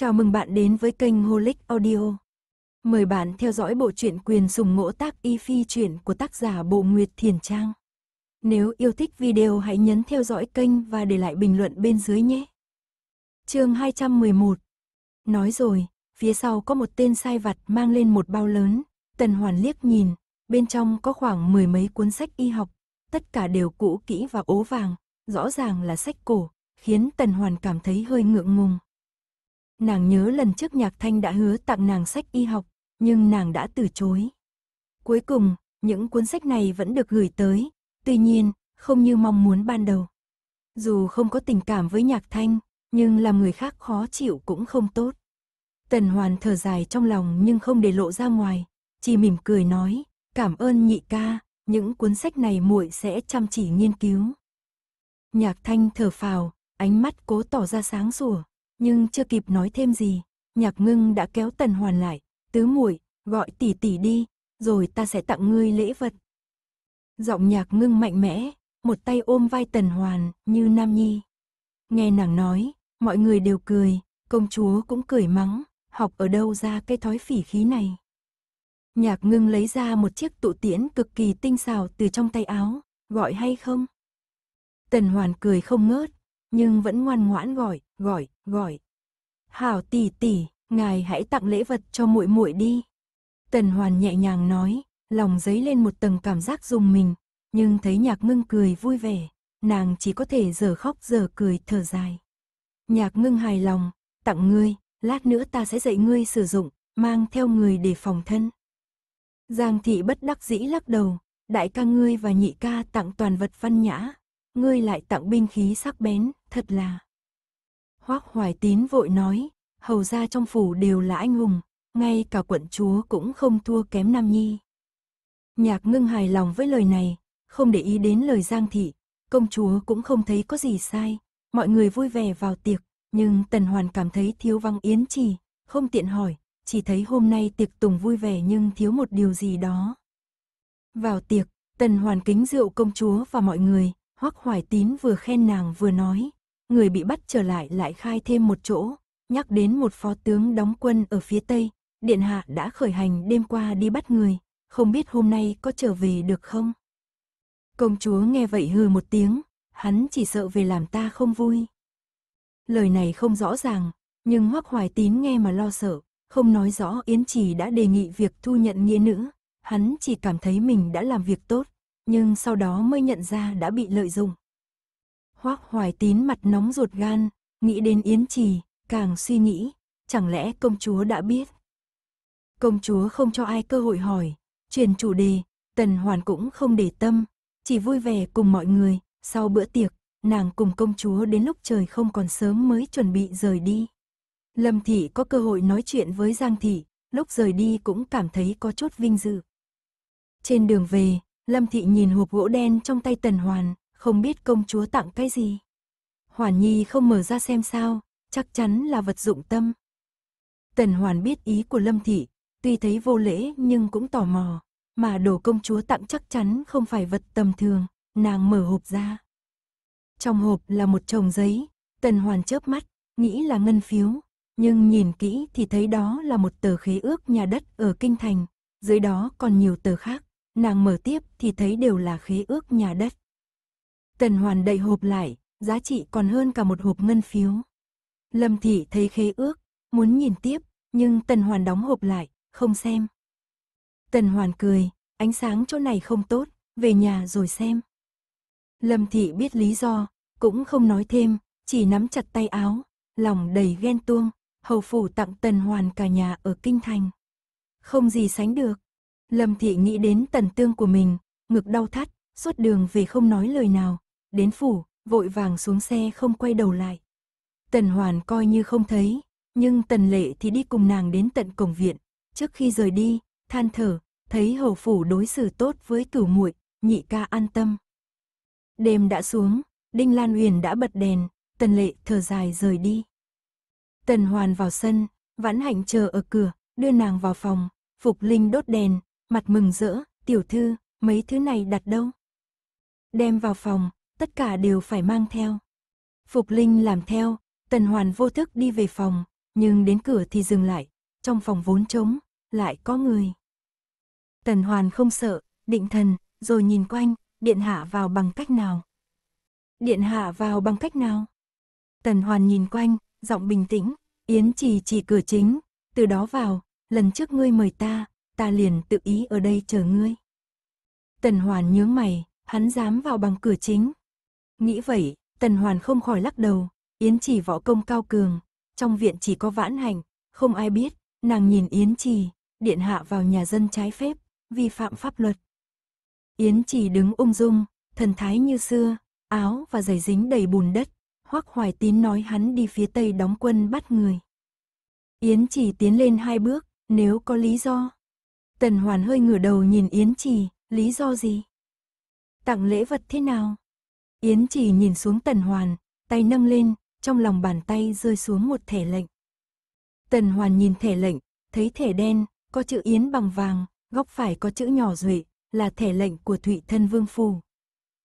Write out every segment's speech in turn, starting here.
Chào mừng bạn đến với kênh Holic Audio. Mời bạn theo dõi bộ truyện quyền sùng ngỗ tác y phi truyện của tác giả Bộ Nguyệt Thiền Trang. Nếu yêu thích video hãy nhấn theo dõi kênh và để lại bình luận bên dưới nhé. Chương 211. Nói rồi, phía sau có một tên sai vặt mang lên một bao lớn, Tần Hoàn liếc nhìn, bên trong có khoảng mười mấy cuốn sách y học, tất cả đều cũ kỹ và ố vàng, rõ ràng là sách cổ, khiến Tần Hoàn cảm thấy hơi ngượng ngùng. Nàng nhớ lần trước Nhạc Thanh đã hứa tặng nàng sách y học, nhưng nàng đã từ chối. Cuối cùng, những cuốn sách này vẫn được gửi tới, tuy nhiên, không như mong muốn ban đầu. Dù không có tình cảm với Nhạc Thanh, nhưng làm người khác khó chịu cũng không tốt. Tần Hoàn thở dài trong lòng nhưng không để lộ ra ngoài, chỉ mỉm cười nói, cảm ơn nhị ca, những cuốn sách này muội sẽ chăm chỉ nghiên cứu. Nhạc Thanh thở phào, ánh mắt cố tỏ ra sáng sủa nhưng chưa kịp nói thêm gì, Nhạc Ngưng đã kéo Tần Hoàn lại, "Tứ muội, gọi tỷ tỷ đi, rồi ta sẽ tặng ngươi lễ vật." Giọng Nhạc Ngưng mạnh mẽ, một tay ôm vai Tần Hoàn như nam nhi. Nghe nàng nói, mọi người đều cười, công chúa cũng cười mắng, học ở đâu ra cái thói phỉ khí này. Nhạc ngưng lấy ra một chiếc tụ tiễn cực kỳ tinh xảo từ trong tay áo, gọi hay không? Tần Hoàn cười không ngớt, nhưng vẫn ngoan ngoãn gọi, gọi, gọi. Hảo tỷ tỷ, ngài hãy tặng lễ vật cho muội muội đi. Tần Hoàn nhẹ nhàng nói, lòng dấy lên một tầng cảm giác dùng mình, nhưng thấy nhạc ngưng cười vui vẻ, nàng chỉ có thể giờ khóc giờ cười thở dài. Nhạc ngưng hài lòng, tặng ngươi, lát nữa ta sẽ dạy ngươi sử dụng, mang theo người để phòng thân. Giang thị bất đắc dĩ lắc đầu, đại ca ngươi và nhị ca tặng toàn vật văn nhã, ngươi lại tặng binh khí sắc bén, thật là. Hoác Hoài Tín vội nói, hầu ra trong phủ đều là anh hùng, ngay cả quận chúa cũng không thua kém Nam Nhi. Nhạc ngưng hài lòng với lời này, không để ý đến lời Giang Thị, công chúa cũng không thấy có gì sai, mọi người vui vẻ vào tiệc, nhưng Tần Hoàn cảm thấy thiếu văng yến trì, không tiện hỏi, chỉ thấy hôm nay tiệc tùng vui vẻ nhưng thiếu một điều gì đó. Vào tiệc, Tần Hoàn kính rượu công chúa và mọi người, Hoắc Hoài Tín vừa khen nàng vừa nói, người bị bắt trở lại lại khai thêm một chỗ, nhắc đến một phó tướng đóng quân ở phía Tây, Điện Hạ đã khởi hành đêm qua đi bắt người, không biết hôm nay có trở về được không? Công chúa nghe vậy hừ một tiếng, hắn chỉ sợ về làm ta không vui. Lời này không rõ ràng, nhưng Hoắc Hoài Tín nghe mà lo sợ, không nói rõ Yến Trì đã đề nghị việc thu nhận nghĩa nữ, hắn chỉ cảm thấy mình đã làm việc tốt, nhưng sau đó mới nhận ra đã bị lợi dụng. Hoác hoài tín mặt nóng ruột gan, nghĩ đến Yến Trì, càng suy nghĩ, chẳng lẽ công chúa đã biết. Công chúa không cho ai cơ hội hỏi, truyền chủ đề, Tần Hoàn cũng không để tâm, chỉ vui vẻ cùng mọi người, sau bữa tiệc, nàng cùng công chúa đến lúc trời không còn sớm mới chuẩn bị rời đi. Lâm Thị có cơ hội nói chuyện với Giang Thị, lúc rời đi cũng cảm thấy có chút vinh dự. Trên đường về, Lâm Thị nhìn hộp gỗ đen trong tay Tần Hoàn, không biết công chúa tặng cái gì. Hoàn Nhi không mở ra xem sao, chắc chắn là vật dụng tâm. Tần Hoàn biết ý của Lâm Thị, tuy thấy vô lễ nhưng cũng tò mò, mà đồ công chúa tặng chắc chắn không phải vật tầm thường, nàng mở hộp ra. Trong hộp là một chồng giấy, Tần Hoàn chớp mắt, nghĩ là ngân phiếu, nhưng nhìn kỹ thì thấy đó là một tờ khế ước nhà đất ở Kinh Thành, dưới đó còn nhiều tờ khác, nàng mở tiếp thì thấy đều là khế ước nhà đất. Tần hoàn đầy hộp lại, giá trị còn hơn cả một hộp ngân phiếu. Lâm Thị thấy khế ước, muốn nhìn tiếp, nhưng Tần Hoàn đóng hộp lại, không xem. Tần Hoàn cười, ánh sáng chỗ này không tốt, về nhà rồi xem. Lâm Thị biết lý do, cũng không nói thêm, chỉ nắm chặt tay áo, lòng đầy ghen tuông, hầu phủ tặng Tần Hoàn cả nhà ở Kinh Thành. Không gì sánh được. Lâm Thị nghĩ đến tần tương của mình, ngực đau thắt, suốt đường về không nói lời nào, Đến phủ, vội vàng xuống xe không quay đầu lại. Tần Hoàn coi như không thấy, nhưng Tần Lệ thì đi cùng nàng đến tận cổng viện. Trước khi rời đi, than thở, thấy hầu phủ đối xử tốt với cửu muội, nhị ca an tâm. Đêm đã xuống, Đinh Lan uyển đã bật đèn, Tần Lệ thở dài rời đi. Tần Hoàn vào sân, Vãn Hạnh chờ ở cửa, đưa nàng vào phòng, Phục Linh đốt đèn, mặt mừng rỡ, tiểu thư, mấy thứ này đặt đâu? Đem vào phòng, tất cả đều phải mang theo. Phục Linh làm theo, Tần Hoàn vô thức đi về phòng, nhưng đến cửa thì dừng lại, trong phòng vốn trống, lại có người. Tần Hoàn không sợ, định thần, rồi nhìn quanh, điện hạ vào bằng cách nào? Điện hạ vào bằng cách nào? Tần Hoàn nhìn quanh, giọng bình tĩnh, Yến trì chỉ cửa chính, từ đó vào, lần trước ngươi mời ta, ta liền tự ý ở đây chờ ngươi. Tần Hoàn nhướng mày, hắn dám vào bằng cửa chính, Nghĩ vậy, Tần Hoàn không khỏi lắc đầu, Yến Trì võ công cao cường, trong viện chỉ có vãn hành, không ai biết, nàng nhìn Yến Trì, điện hạ vào nhà dân trái phép, vi phạm pháp luật. Yến Trì đứng ung dung, thần thái như xưa, áo và giày dính đầy bùn đất, Hoắc Hoài Tín nói hắn đi phía Tây đóng quân bắt người. Yến Trì tiến lên hai bước, nếu có lý do. Tần Hoàn hơi ngửa đầu nhìn Yến Trì, lý do gì? Tặng lễ vật thế nào? Yến chỉ nhìn xuống Tần Hoàn, tay nâng lên, trong lòng bàn tay rơi xuống một thẻ lệnh. Tần Hoàn nhìn thẻ lệnh, thấy thẻ đen, có chữ Yến bằng vàng, góc phải có chữ nhỏ rưỡi, là thẻ lệnh của Thụy Thân Vương Phù.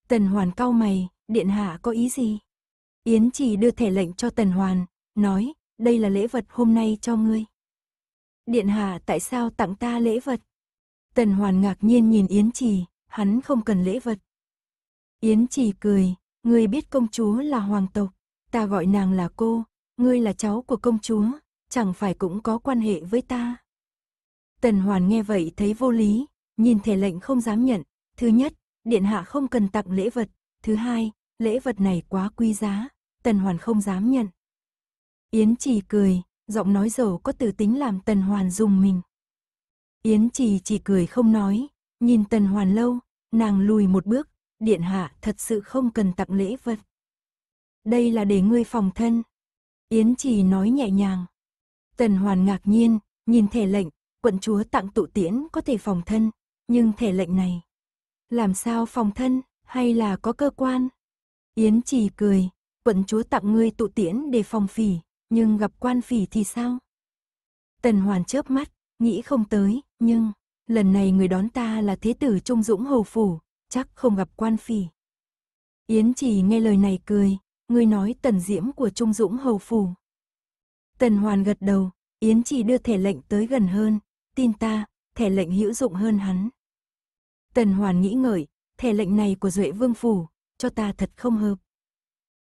Tần Hoàn cau mày, điện hạ có ý gì? Yến chỉ đưa thẻ lệnh cho Tần Hoàn, nói, đây là lễ vật hôm nay cho ngươi. Điện hạ tại sao tặng ta lễ vật? Tần Hoàn ngạc nhiên nhìn Yến Chỉ, hắn không cần lễ vật, Yến chỉ cười, ngươi biết công chúa là hoàng tộc, ta gọi nàng là cô, ngươi là cháu của công chúa, chẳng phải cũng có quan hệ với ta. Tần Hoàn nghe vậy thấy vô lý, nhìn thể lệnh không dám nhận, thứ nhất, điện hạ không cần tặng lễ vật, thứ hai, lễ vật này quá quý giá, Tần Hoàn không dám nhận. Yến Chỉ cười, giọng nói dầu có từ tính làm Tần Hoàn dùng mình. Yến Trì chỉ cười không nói, nhìn Tần Hoàn lâu, nàng lùi một bước, điện hạ thật sự không cần tặng lễ vật. Đây là để ngươi phòng thân. Yến chỉ nói nhẹ nhàng. Tần hoàn ngạc nhiên, nhìn thể lệnh, quận chúa tặng tụ tiễn có thể phòng thân, nhưng thể lệnh này. Làm sao phòng thân, hay là có cơ quan? Yến chỉ cười, quận chúa tặng ngươi tụ tiễn để phòng phỉ, nhưng gặp quan phỉ thì sao? Tần hoàn chớp mắt, nghĩ không tới, nhưng lần này người đón ta là thế tử trung dũng hầu phủ, chắc không gặp quan phỉ. Yến chỉ nghe lời này cười, ngươi nói tần diễm của Trung Dũng hầu phủ. Tần Hoàn gật đầu, Yến chỉ đưa thẻ lệnh tới gần hơn, tin ta, thẻ lệnh hữu dụng hơn hắn. Tần Hoàn nghĩ ngợi, thẻ lệnh này của Duệ Vương Phủ, cho ta thật không hợp.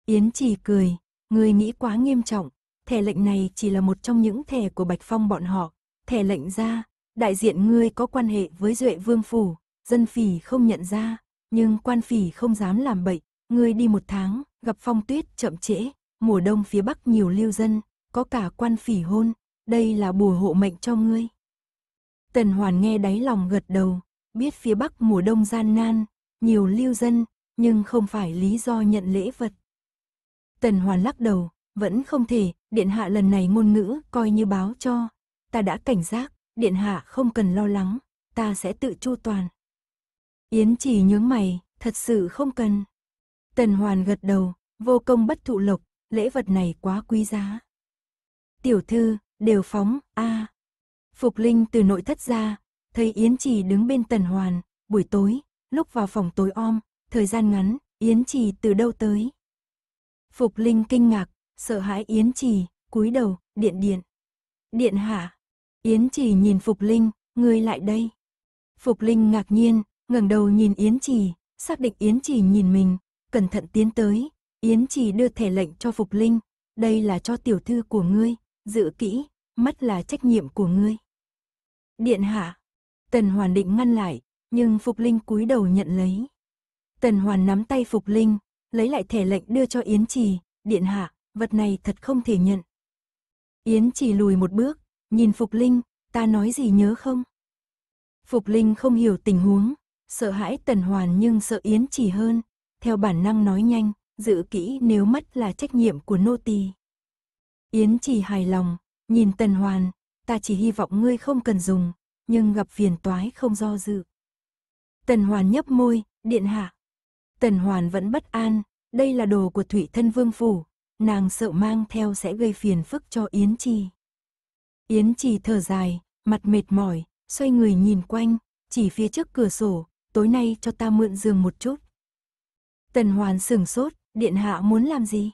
Yến chỉ cười, Ngươi nghĩ quá nghiêm trọng, thẻ lệnh này chỉ là một trong những thẻ của Bạch Phong bọn họ, thẻ lệnh ra, đại diện ngươi có quan hệ với Duệ Vương Phủ, dân phỉ không nhận ra, nhưng quan phỉ không dám làm bậy, người đi một tháng, gặp phong tuyết chậm trễ, mùa đông phía bắc nhiều lưu dân, có cả quan phỉ hôn, đây là bùa hộ mệnh cho ngươi. Tần Hoàn nghe đáy lòng gật đầu, biết phía bắc mùa đông gian nan, nhiều lưu dân, nhưng không phải lý do nhận lễ vật. Tần Hoàn lắc đầu, vẫn không thể, điện hạ lần này ngôn ngữ coi như báo cho, ta đã cảnh giác, điện hạ không cần lo lắng, ta sẽ tự chu toàn. Yến chỉ nhướng mày, thật sự không cần. Tần Hoàn gật đầu, vô công bất thụ lộc, lễ vật này quá quý giá. Tiểu thư, đều phóng, a à. Phục Linh từ nội thất ra, thấy Yến Chỉ đứng bên Tần Hoàn, buổi tối, lúc vào phòng tối om, thời gian ngắn, Yến Chỉ từ đâu tới. Phục Linh kinh ngạc, sợ hãi Yến Chỉ, cúi đầu, điện điện. Điện hạ, Yến Chỉ nhìn Phục Linh, ngươi lại đây. Phục Linh ngạc nhiên, ngẩng đầu nhìn Yến Trì, xác định Yến Trì nhìn mình, cẩn thận tiến tới, Yến Trì đưa thể lệnh cho Phục Linh, đây là cho tiểu thư của ngươi, giữ kỹ, mất là trách nhiệm của ngươi. Điện hạ, Tần Hoàn định ngăn lại, nhưng Phục Linh cúi đầu nhận lấy. Tần Hoàn nắm tay Phục Linh, lấy lại thể lệnh đưa cho Yến Trì, điện hạ, vật này thật không thể nhận. Yến Trì lùi một bước, nhìn Phục Linh, ta nói gì nhớ không? Phục Linh không hiểu tình huống, sợ hãi tần hoàn nhưng sợ yến chỉ hơn, theo bản năng nói nhanh, giữ kỹ nếu mất là trách nhiệm của nô tỳ. Yến chỉ hài lòng, nhìn tần hoàn, ta chỉ hy vọng ngươi không cần dùng, nhưng gặp phiền toái không do dự. Tần hoàn nhấp môi, điện hạ. Tần hoàn vẫn bất an, đây là đồ của thủy thân vương phủ, nàng sợ mang theo sẽ gây phiền phức cho Yến Trì. Yến Trì thở dài, mặt mệt mỏi, xoay người nhìn quanh, chỉ phía trước cửa sổ, tối nay cho ta mượn giường một chút. Tần Hoàn sửng sốt, điện hạ muốn làm gì?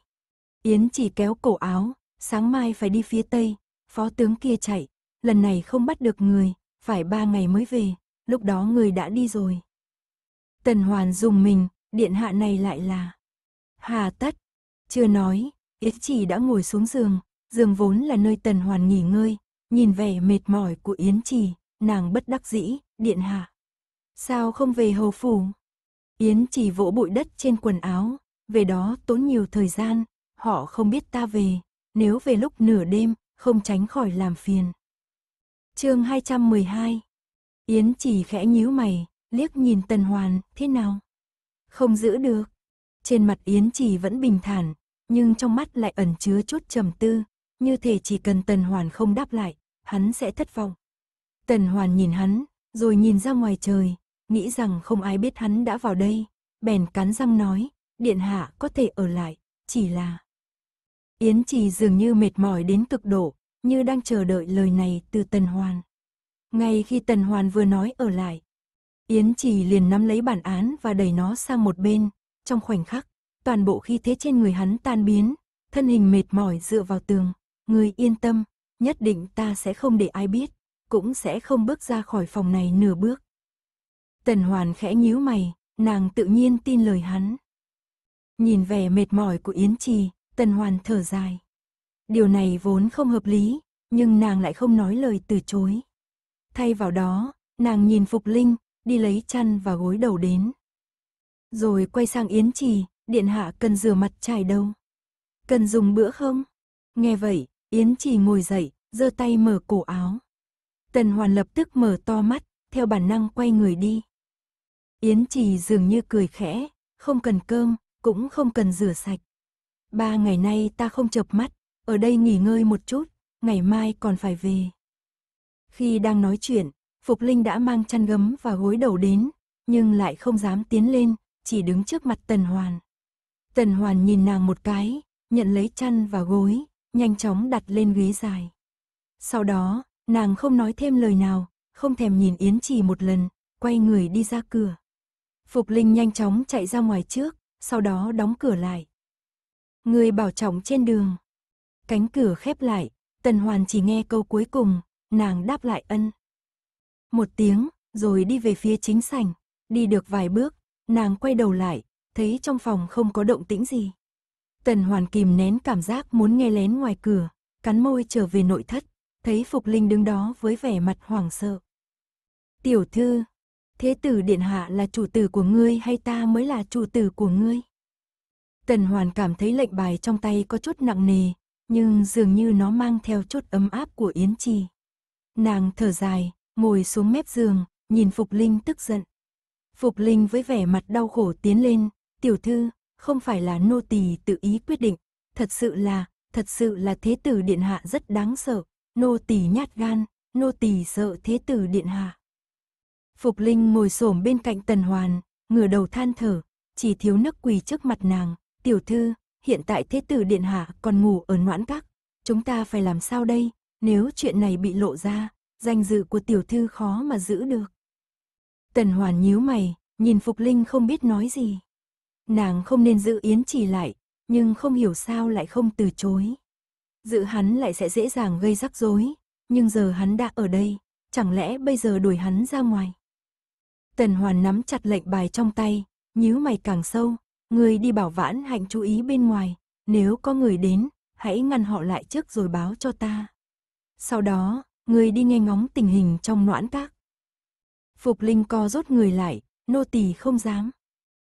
Yến chỉ kéo cổ áo, sáng mai phải đi phía tây, phó tướng kia chạy, lần này không bắt được người, phải ba ngày mới về, lúc đó người đã đi rồi. Tần Hoàn dùng mình, điện hạ này lại là... Hà tất, chưa nói, Yến chỉ đã ngồi xuống giường, giường vốn là nơi Tần Hoàn nghỉ ngơi, nhìn vẻ mệt mỏi của Yến chỉ, nàng bất đắc dĩ, điện hạ. Sao không về hầu phủ? Yến chỉ vỗ bụi đất trên quần áo, về đó tốn nhiều thời gian, họ không biết ta về, nếu về lúc nửa đêm, không tránh khỏi làm phiền. chương 212 Yến chỉ khẽ nhíu mày, liếc nhìn Tần Hoàn, thế nào? Không giữ được. Trên mặt Yến chỉ vẫn bình thản, nhưng trong mắt lại ẩn chứa chút trầm tư, như thể chỉ cần Tần Hoàn không đáp lại, hắn sẽ thất vọng. Tần Hoàn nhìn hắn, rồi nhìn ra ngoài trời, nghĩ rằng không ai biết hắn đã vào đây, bèn cắn răng nói, điện hạ có thể ở lại, chỉ là... Yến Trì dường như mệt mỏi đến cực độ, như đang chờ đợi lời này từ Tần Hoàn. Ngay khi Tần Hoàn vừa nói ở lại, Yến Trì liền nắm lấy bản án và đẩy nó sang một bên, trong khoảnh khắc, toàn bộ khí thế trên người hắn tan biến, thân hình mệt mỏi dựa vào tường, người yên tâm, nhất định ta sẽ không để ai biết, cũng sẽ không bước ra khỏi phòng này nửa bước. Tần Hoàn khẽ nhíu mày, nàng tự nhiên tin lời hắn. Nhìn vẻ mệt mỏi của Yến Trì, Tần Hoàn thở dài. Điều này vốn không hợp lý, nhưng nàng lại không nói lời từ chối. Thay vào đó, nàng nhìn Phục Linh, đi lấy chăn và gối đầu đến. Rồi quay sang Yến Trì, điện hạ cần rửa mặt chải đâu. Cần dùng bữa không? Nghe vậy, Yến Trì ngồi dậy, giơ tay mở cổ áo. Tần Hoàn lập tức mở to mắt, theo bản năng quay người đi. Yến Trì dường như cười khẽ, không cần cơm, cũng không cần rửa sạch. Ba ngày nay ta không chập mắt, ở đây nghỉ ngơi một chút, ngày mai còn phải về. Khi đang nói chuyện, Phục Linh đã mang chăn gấm và gối đầu đến, nhưng lại không dám tiến lên, chỉ đứng trước mặt Tần Hoàn. Tần Hoàn nhìn nàng một cái, nhận lấy chăn và gối, nhanh chóng đặt lên ghế dài. Sau đó, nàng không nói thêm lời nào, không thèm nhìn Yến Trì một lần, quay người đi ra cửa. Phục Linh nhanh chóng chạy ra ngoài trước, sau đó đóng cửa lại. Người bảo trọng trên đường. Cánh cửa khép lại, Tần Hoàn chỉ nghe câu cuối cùng, nàng đáp lại ân. Một tiếng, rồi đi về phía chính sảnh, đi được vài bước, nàng quay đầu lại, thấy trong phòng không có động tĩnh gì. Tần Hoàn kìm nén cảm giác muốn nghe lén ngoài cửa, cắn môi trở về nội thất, thấy Phục Linh đứng đó với vẻ mặt hoảng sợ. Tiểu thư, Thế tử điện hạ là chủ tử của ngươi hay ta mới là chủ tử của ngươi? Tần Hoàn cảm thấy lệnh bài trong tay có chút nặng nề, nhưng dường như nó mang theo chút ấm áp của Yến Trì. Nàng thở dài, ngồi xuống mép giường, nhìn Phục Linh tức giận. Phục Linh với vẻ mặt đau khổ tiến lên, tiểu thư, không phải là nô tỳ tự ý quyết định, thật sự là, thật sự là thế tử điện hạ rất đáng sợ, nô tỳ nhát gan, nô tỳ sợ thế tử điện hạ. Phục Linh ngồi xổm bên cạnh Tần Hoàn, ngửa đầu than thở, chỉ thiếu nước quỳ trước mặt nàng, "Tiểu thư, hiện tại thế tử điện hạ còn ngủ ở Noãn Các, chúng ta phải làm sao đây? Nếu chuyện này bị lộ ra, danh dự của tiểu thư khó mà giữ được." Tần Hoàn nhíu mày, nhìn Phục Linh không biết nói gì. Nàng không nên giữ Yến Chỉ lại, nhưng không hiểu sao lại không từ chối. Giữ hắn lại sẽ dễ dàng gây rắc rối, nhưng giờ hắn đã ở đây, chẳng lẽ bây giờ đuổi hắn ra ngoài? Tần Hoàn nắm chặt lệnh bài trong tay, nhíu mày càng sâu, người đi bảo vãn hạnh chú ý bên ngoài, nếu có người đến, hãy ngăn họ lại trước rồi báo cho ta. Sau đó, người đi nghe ngóng tình hình trong noãn các. Phục Linh co rốt người lại, nô tỳ không dám.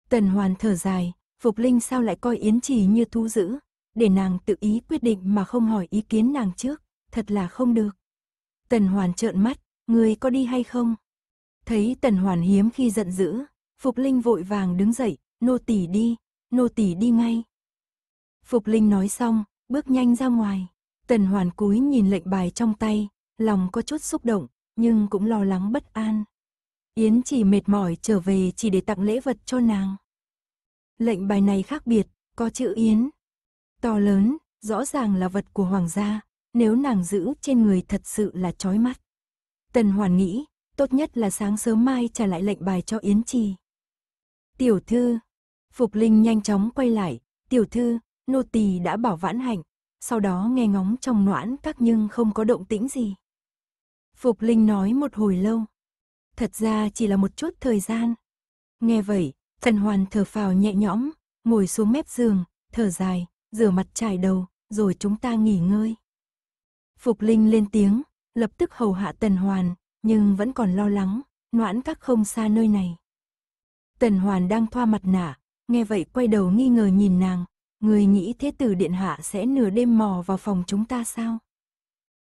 Tần Hoàn thở dài, Phục Linh sao lại coi Yến Trì như thú dữ, để nàng tự ý quyết định mà không hỏi ý kiến nàng trước, thật là không được. Tần Hoàn trợn mắt, người có đi hay không? Thấy Tần Hoàn hiếm khi giận dữ, Phục Linh vội vàng đứng dậy, nô tỳ đi, nô tỳ đi ngay. Phục Linh nói xong, bước nhanh ra ngoài. Tần Hoàn cúi nhìn lệnh bài trong tay, lòng có chút xúc động, nhưng cũng lo lắng bất an. Yến chỉ mệt mỏi trở về chỉ để tặng lễ vật cho nàng. Lệnh bài này khác biệt, có chữ Yến. To lớn, rõ ràng là vật của hoàng gia, nếu nàng giữ trên người thật sự là chói mắt. Tần Hoàn nghĩ, tốt nhất là sáng sớm mai trả lại lệnh bài cho Yến Trì. Tiểu thư, Phục Linh nhanh chóng quay lại, tiểu thư, nô tỳ đã bảo vãn hạnh, sau đó nghe ngóng trong noãn các nhưng không có động tĩnh gì. Phục Linh nói một hồi lâu, thật ra chỉ là một chút thời gian. Nghe vậy, Trần Hoàn thở phào nhẹ nhõm, ngồi xuống mép giường, thở dài, rửa mặt trải đầu, rồi chúng ta nghỉ ngơi. Phục Linh lên tiếng, lập tức hầu hạ Tần Hoàn, nhưng vẫn còn lo lắng, noãn các không xa nơi này. Tần Hoàn đang thoa mặt nạ, nghe vậy quay đầu nghi ngờ nhìn nàng, người nghĩ thế tử điện hạ sẽ nửa đêm mò vào phòng chúng ta sao?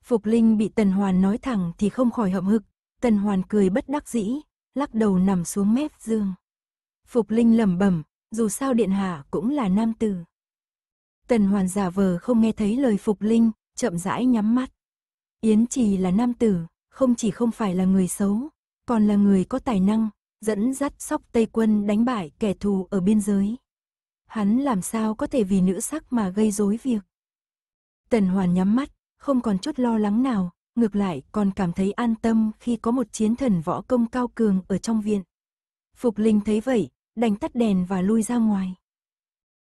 Phục Linh bị Tần Hoàn nói thẳng thì không khỏi hậm hực, Tần Hoàn cười bất đắc dĩ, lắc đầu nằm xuống mép giường. Phục Linh lẩm bẩm, dù sao điện hạ cũng là nam tử. Tần Hoàn giả vờ không nghe thấy lời Phục Linh, chậm rãi nhắm mắt. Yến Trì là nam tử, không chỉ không phải là người xấu, còn là người có tài năng, dẫn dắt sóc Tây quân đánh bại kẻ thù ở biên giới. Hắn làm sao có thể vì nữ sắc mà gây rối việc. Tần Hoàn nhắm mắt, không còn chút lo lắng nào, ngược lại còn cảm thấy an tâm khi có một chiến thần võ công cao cường ở trong viện. Phục Linh thấy vậy, đành tắt đèn và lui ra ngoài.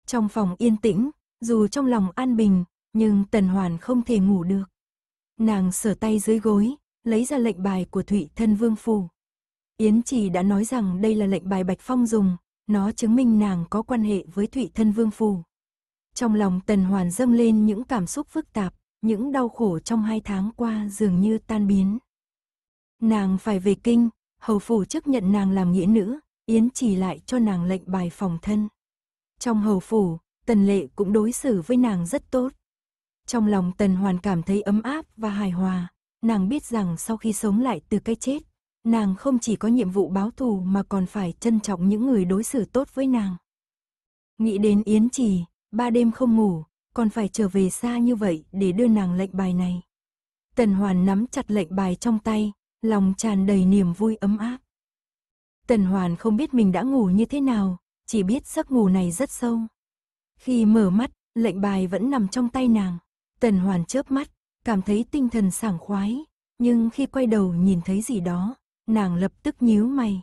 Trong phòng yên tĩnh, dù trong lòng an bình, nhưng Tần Hoàn không thể ngủ được. Nàng sờ tay dưới gối, lấy ra lệnh bài của Thụy Thân Vương phù Yến Trì đã nói rằng đây là lệnh bài Bạch Phong dùng, nó chứng minh nàng có quan hệ với Thụy Thân Vương phù Trong lòng Tần Hoàn dâng lên những cảm xúc phức tạp, những đau khổ trong hai tháng qua dường như tan biến. Nàng phải về kinh, hầu phủ chấp nhận nàng làm nghĩa nữ, Yến Trì lại cho nàng lệnh bài phòng thân. Trong hầu phủ, Tần Lệ cũng đối xử với nàng rất tốt. Trong lòng Tần Hoàn cảm thấy ấm áp và hài hòa, nàng biết rằng sau khi sống lại từ cái chết, nàng không chỉ có nhiệm vụ báo thù mà còn phải trân trọng những người đối xử tốt với nàng. Nghĩ đến Yến Trì, ba đêm không ngủ, còn phải trở về xa như vậy để đưa nàng lệnh bài này. Tần Hoàn nắm chặt lệnh bài trong tay, lòng tràn đầy niềm vui ấm áp. Tần Hoàn không biết mình đã ngủ như thế nào, chỉ biết giấc ngủ này rất sâu. Khi mở mắt, lệnh bài vẫn nằm trong tay nàng. Tần Hoàn chớp mắt, cảm thấy tinh thần sảng khoái, nhưng khi quay đầu nhìn thấy gì đó, nàng lập tức nhíu mày.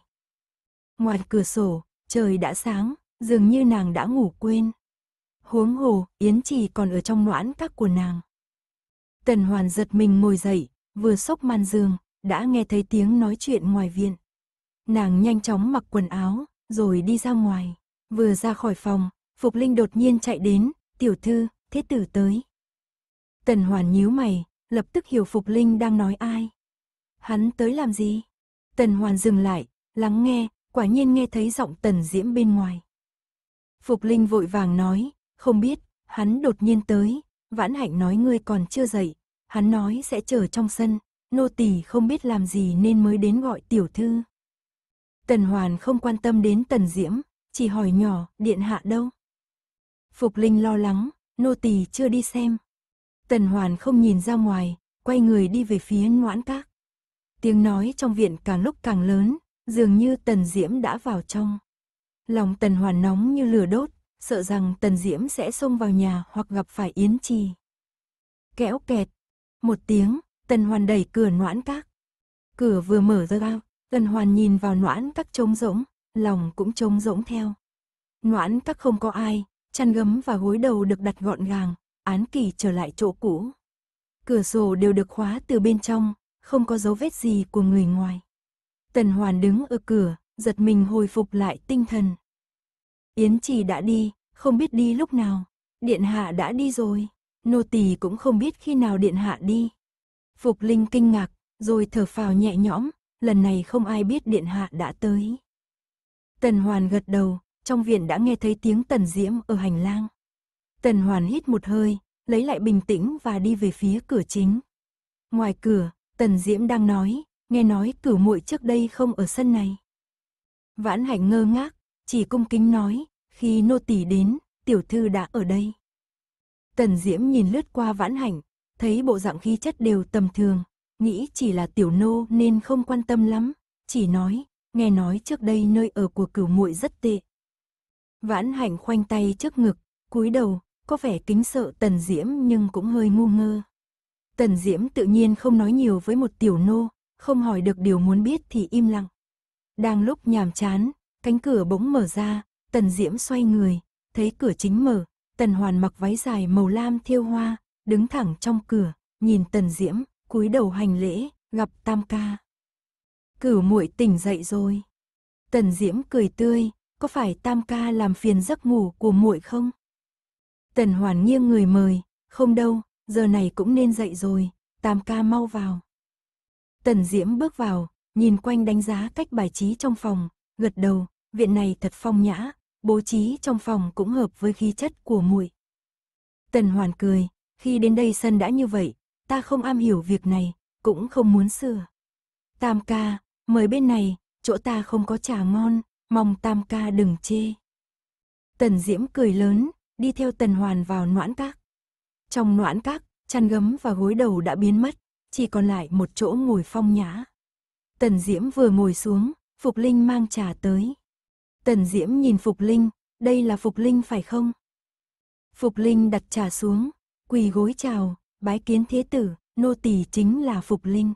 Ngoài cửa sổ, trời đã sáng, dường như nàng đã ngủ quên. Huống hồ, Yến Trì còn ở trong noãn các của nàng. Tần Hoàn giật mình ngồi dậy, vừa sốc màn giường, đã nghe thấy tiếng nói chuyện ngoài viện. Nàng nhanh chóng mặc quần áo, rồi đi ra ngoài. Vừa ra khỏi phòng, Phục Linh đột nhiên chạy đến, tiểu thư, thế tử tới. Tần Hoàn nhíu mày, lập tức hiểu Phục Linh đang nói ai. Hắn tới làm gì? Tần Hoàn dừng lại, lắng nghe, quả nhiên nghe thấy giọng Tần Diễm bên ngoài. Phục Linh vội vàng nói, không biết, hắn đột nhiên tới, Vãn Hạnh nói ngươi còn chưa dậy, hắn nói sẽ chờ trong sân, nô tỳ không biết làm gì nên mới đến gọi tiểu thư. Tần Hoàn không quan tâm đến Tần Diễm, chỉ hỏi nhỏ, điện hạ đâu? Phục Linh lo lắng, nô tỳ chưa đi xem, Tần Hoàn không nhìn ra ngoài, quay người đi về phía noãn các. Tiếng nói trong viện càng lúc càng lớn, dường như Tần Diễm đã vào trong. Lòng Tần Hoàn nóng như lửa đốt, sợ rằng Tần Diễm sẽ xông vào nhà hoặc gặp phải Yến Trì. Kẽo kẹt, một tiếng, Tần Hoàn đẩy cửa noãn các. Cửa vừa mở ra, Tần Hoàn nhìn vào noãn các trống rỗng, lòng cũng trống rỗng theo. Noãn các không có ai, chăn gấm và gối đầu được đặt gọn gàng, án kỳ trở lại chỗ cũ. Cửa sổ đều được khóa từ bên trong, không có dấu vết gì của người ngoài. Tần Hoàn đứng ở cửa, giật mình hồi phục lại tinh thần. Yến Trì đã đi, không biết đi lúc nào. Điện hạ đã đi rồi, nô Tì cũng không biết khi nào điện hạ đi. Phục Linh kinh ngạc, rồi thở phào nhẹ nhõm, lần này không ai biết điện hạ đã tới. Tần Hoàn gật đầu, trong viện đã nghe thấy tiếng Tần Diễm ở hành lang. Tần Hoàn hít một hơi, lấy lại bình tĩnh và đi về phía cửa chính. Ngoài cửa, Tần Diễm đang nói, nghe nói cửu muội trước đây không ở sân này. Vãn Hạnh ngơ ngác, chỉ cung kính nói, khi nô tỳ đến, tiểu thư đã ở đây. Tần Diễm nhìn lướt qua Vãn Hạnh, thấy bộ dạng khí chất đều tầm thường, nghĩ chỉ là tiểu nô nên không quan tâm lắm, chỉ nói, nghe nói trước đây nơi ở của cửu muội rất tệ. Vãn Hạnh khoanh tay trước ngực, cúi đầu, có vẻ kính sợ Tần Diễm nhưng cũng hơi ngu ngơ. Tần Diễm tự nhiên không nói nhiều với một tiểu nô, không hỏi được điều muốn biết thì im lặng. Đang lúc nhàm chán, cánh cửa bỗng mở ra, Tần Diễm xoay người, thấy cửa chính mở, Tần Hoàn mặc váy dài màu lam thiêu hoa, đứng thẳng trong cửa, nhìn Tần Diễm, cúi đầu hành lễ, gặp Tam ca. Cửu muội tỉnh dậy rồi. Tần Diễm cười tươi, có phải Tam ca làm phiền giấc ngủ của muội không? Tần Hoàn nghiêng người mời, không đâu, giờ này cũng nên dậy rồi, tam ca mau vào. Tần Diễm bước vào, nhìn quanh đánh giá cách bài trí trong phòng, gật đầu, viện này thật phong nhã, bố trí trong phòng cũng hợp với khí chất của muội. Tần Hoàn cười, khi đến đây sân đã như vậy, ta không am hiểu việc này, cũng không muốn sửa. Tam ca, mời bên này, chỗ ta không có trà ngon, mong tam ca đừng chê. Tần Diễm cười lớn, đi theo tần hoàn vào noãn các. Trong noãn các, chăn gấm và gối đầu đã biến mất, chỉ còn lại một chỗ ngồi phong nhã. Tần Diễm vừa ngồi xuống, Phục Linh mang trà tới. Tần Diễm nhìn Phục Linh, đây là Phục Linh phải không? Phục Linh đặt trà xuống, quỳ gối chào, bái kiến thế tử, nô tỳ chính là Phục Linh.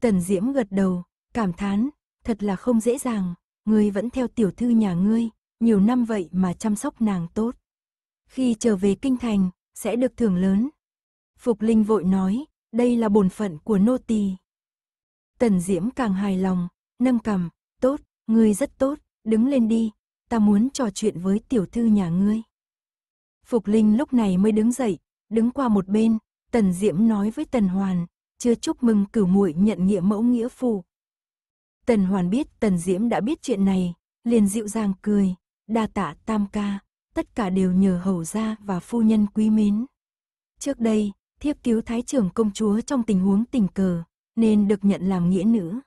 Tần Diễm gật đầu, cảm thán, thật là không dễ dàng, ngươi vẫn theo tiểu thư nhà ngươi, nhiều năm vậy mà chăm sóc nàng tốt. Khi trở về kinh thành, sẽ được thưởng lớn. Phục Linh vội nói, đây là bổn phận của nô tỳ. Tần Diễm càng hài lòng, nâng cằm, tốt, ngươi rất tốt, đứng lên đi, ta muốn trò chuyện với tiểu thư nhà ngươi. Phục Linh lúc này mới đứng dậy, đứng qua một bên, Tần Diễm nói với Tần Hoàn, chưa chúc mừng cửu muội nhận nghĩa mẫu nghĩa phụ. Tần Hoàn biết Tần Diễm đã biết chuyện này, liền dịu dàng cười, đa tạ tam ca, tất cả đều nhờ hầu gia và phu nhân quý mến. Trước đây, thiếp cứu thái trưởng công chúa trong tình huống tình cờ, nên được nhận làm nghĩa nữ.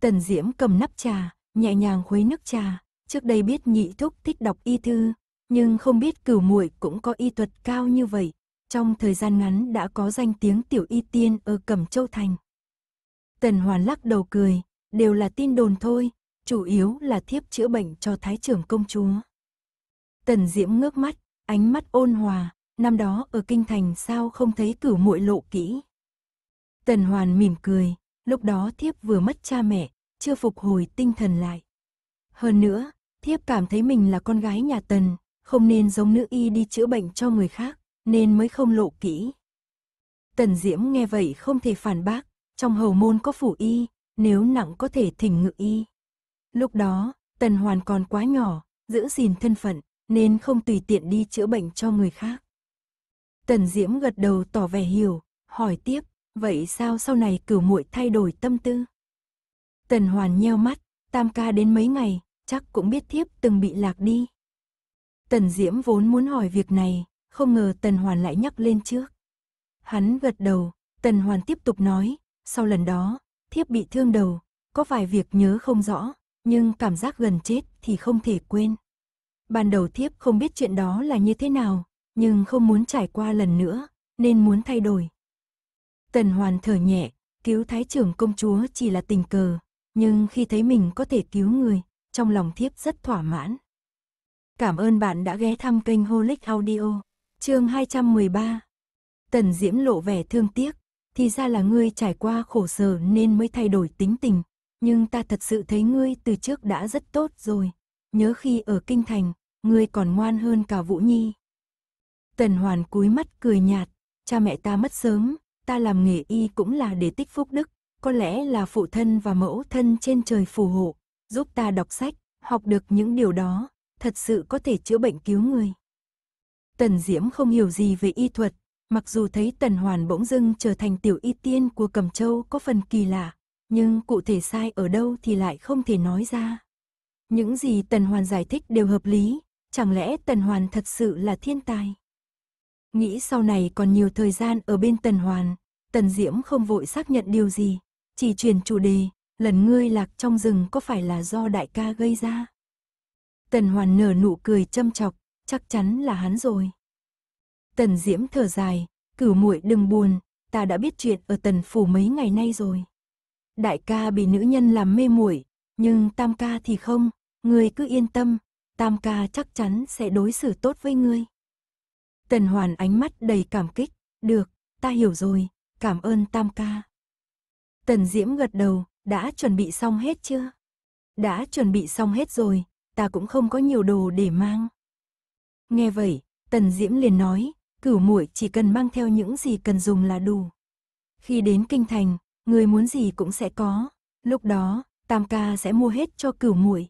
Tần Diễm cầm nắp trà, nhẹ nhàng khuấy nước trà, trước đây biết nhị thúc thích đọc y thư, nhưng không biết cửu muội cũng có y thuật cao như vậy, trong thời gian ngắn đã có danh tiếng tiểu y tiên ở Cẩm Châu Thành. Tần Hoàn lắc đầu cười, đều là tin đồn thôi, chủ yếu là thiếp chữa bệnh cho thái trưởng công chúa. Tần Diễm ngước mắt, ánh mắt ôn hòa, năm đó ở kinh thành sao không thấy cửu muội lộ kỹ. Tần Hoàn mỉm cười, lúc đó thiếp vừa mất cha mẹ, chưa phục hồi tinh thần lại. Hơn nữa, thiếp cảm thấy mình là con gái nhà Tần, không nên giống nữ y đi chữa bệnh cho người khác, nên mới không lộ kỹ. Tần Diễm nghe vậy không thể phản bác, trong hầu môn có phủ y, nếu nặng có thể thỉnh ngự y. Lúc đó, Tần Hoàn còn quá nhỏ, giữ gìn thân phận, nên không tùy tiện đi chữa bệnh cho người khác. Tần Diễm gật đầu tỏ vẻ hiểu, hỏi tiếp, vậy sao sau này cửu muội thay đổi tâm tư? Tần Hoàn nheo mắt, tam ca đến mấy ngày, chắc cũng biết thiếp từng bị lạc đi. Tần Diễm vốn muốn hỏi việc này, không ngờ Tần Hoàn lại nhắc lên trước. Hắn gật đầu, Tần Hoàn tiếp tục nói, sau lần đó, thiếp bị thương đầu, có vài việc nhớ không rõ, nhưng cảm giác gần chết thì không thể quên. Ban đầu thiếp không biết chuyện đó là như thế nào, nhưng không muốn trải qua lần nữa, nên muốn thay đổi. Tần Hoàn thở nhẹ, cứu thái trưởng công chúa chỉ là tình cờ, nhưng khi thấy mình có thể cứu người, trong lòng thiếp rất thỏa mãn. Cảm ơn bạn đã ghé thăm kênh Holic Audio, chương 213. Tần Diễm lộ vẻ thương tiếc, thì ra là ngươi trải qua khổ sở nên mới thay đổi tính tình, nhưng ta thật sự thấy ngươi từ trước đã rất tốt rồi. Nhớ khi ở Kinh Thành, ngươi còn ngoan hơn cả Vũ Nhi. Tần Hoàn cúi mắt cười nhạt, cha mẹ ta mất sớm, ta làm nghề y cũng là để tích phúc đức, có lẽ là phụ thân và mẫu thân trên trời phù hộ, giúp ta đọc sách, học được những điều đó, thật sự có thể chữa bệnh cứu người. Tần Diễm không hiểu gì về y thuật, mặc dù thấy Tần Hoàn bỗng dưng trở thành tiểu y tiên của Cẩm Châu có phần kỳ lạ, nhưng cụ thể sai ở đâu thì lại không thể nói ra. Những gì Tần Hoàn giải thích đều hợp lý, chẳng lẽ Tần Hoàn thật sự là thiên tài? Nghĩ sau này còn nhiều thời gian ở bên Tần Hoàn, Tần Diễm không vội xác nhận điều gì, chỉ chuyển chủ đề, lần ngươi lạc trong rừng có phải là do đại ca gây ra? Tần Hoàn nở nụ cười châm chọc, chắc chắn là hắn rồi. Tần Diễm thở dài, cửu muội đừng buồn, ta đã biết chuyện ở Tần phủ mấy ngày nay rồi. Đại ca bị nữ nhân làm mê muội, nhưng tam ca thì không, ngươi cứ yên tâm, tam ca chắc chắn sẽ đối xử tốt với ngươi. Tần Hoàn ánh mắt đầy cảm kích, được, ta hiểu rồi, cảm ơn tam ca. Tần Diễm gật đầu, đã chuẩn bị xong hết chưa? Đã chuẩn bị xong hết rồi, ta cũng không có nhiều đồ để mang. Nghe vậy, Tần Diễm liền nói, cửu muội chỉ cần mang theo những gì cần dùng là đủ. Khi đến kinh thành, người muốn gì cũng sẽ có, lúc đó, Tam ca sẽ mua hết cho cửu muội.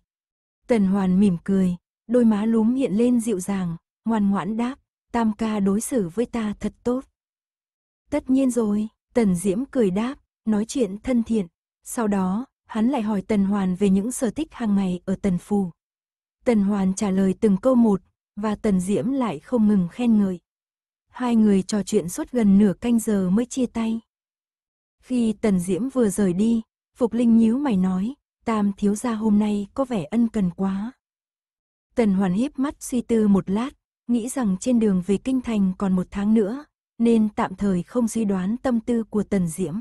Tần Hoàn mỉm cười, đôi má lúm hiện lên dịu dàng, ngoan ngoãn đáp, tam ca đối xử với ta thật tốt. Tất nhiên rồi, Tần Diễm cười đáp, nói chuyện thân thiện. Sau đó, hắn lại hỏi Tần Hoàn về những sở thích hàng ngày ở Tần Phù. Tần Hoàn trả lời từng câu một, và Tần Diễm lại không ngừng khen ngợi. Hai người trò chuyện suốt gần nửa canh giờ mới chia tay. Khi Tần Diễm vừa rời đi, Phục Linh nhíu mày nói, tam thiếu gia hôm nay có vẻ ân cần quá. Tần Hoàn híp mắt suy tư một lát, nghĩ rằng trên đường về kinh thành còn một tháng nữa, nên tạm thời không suy đoán tâm tư của Tần Diễm.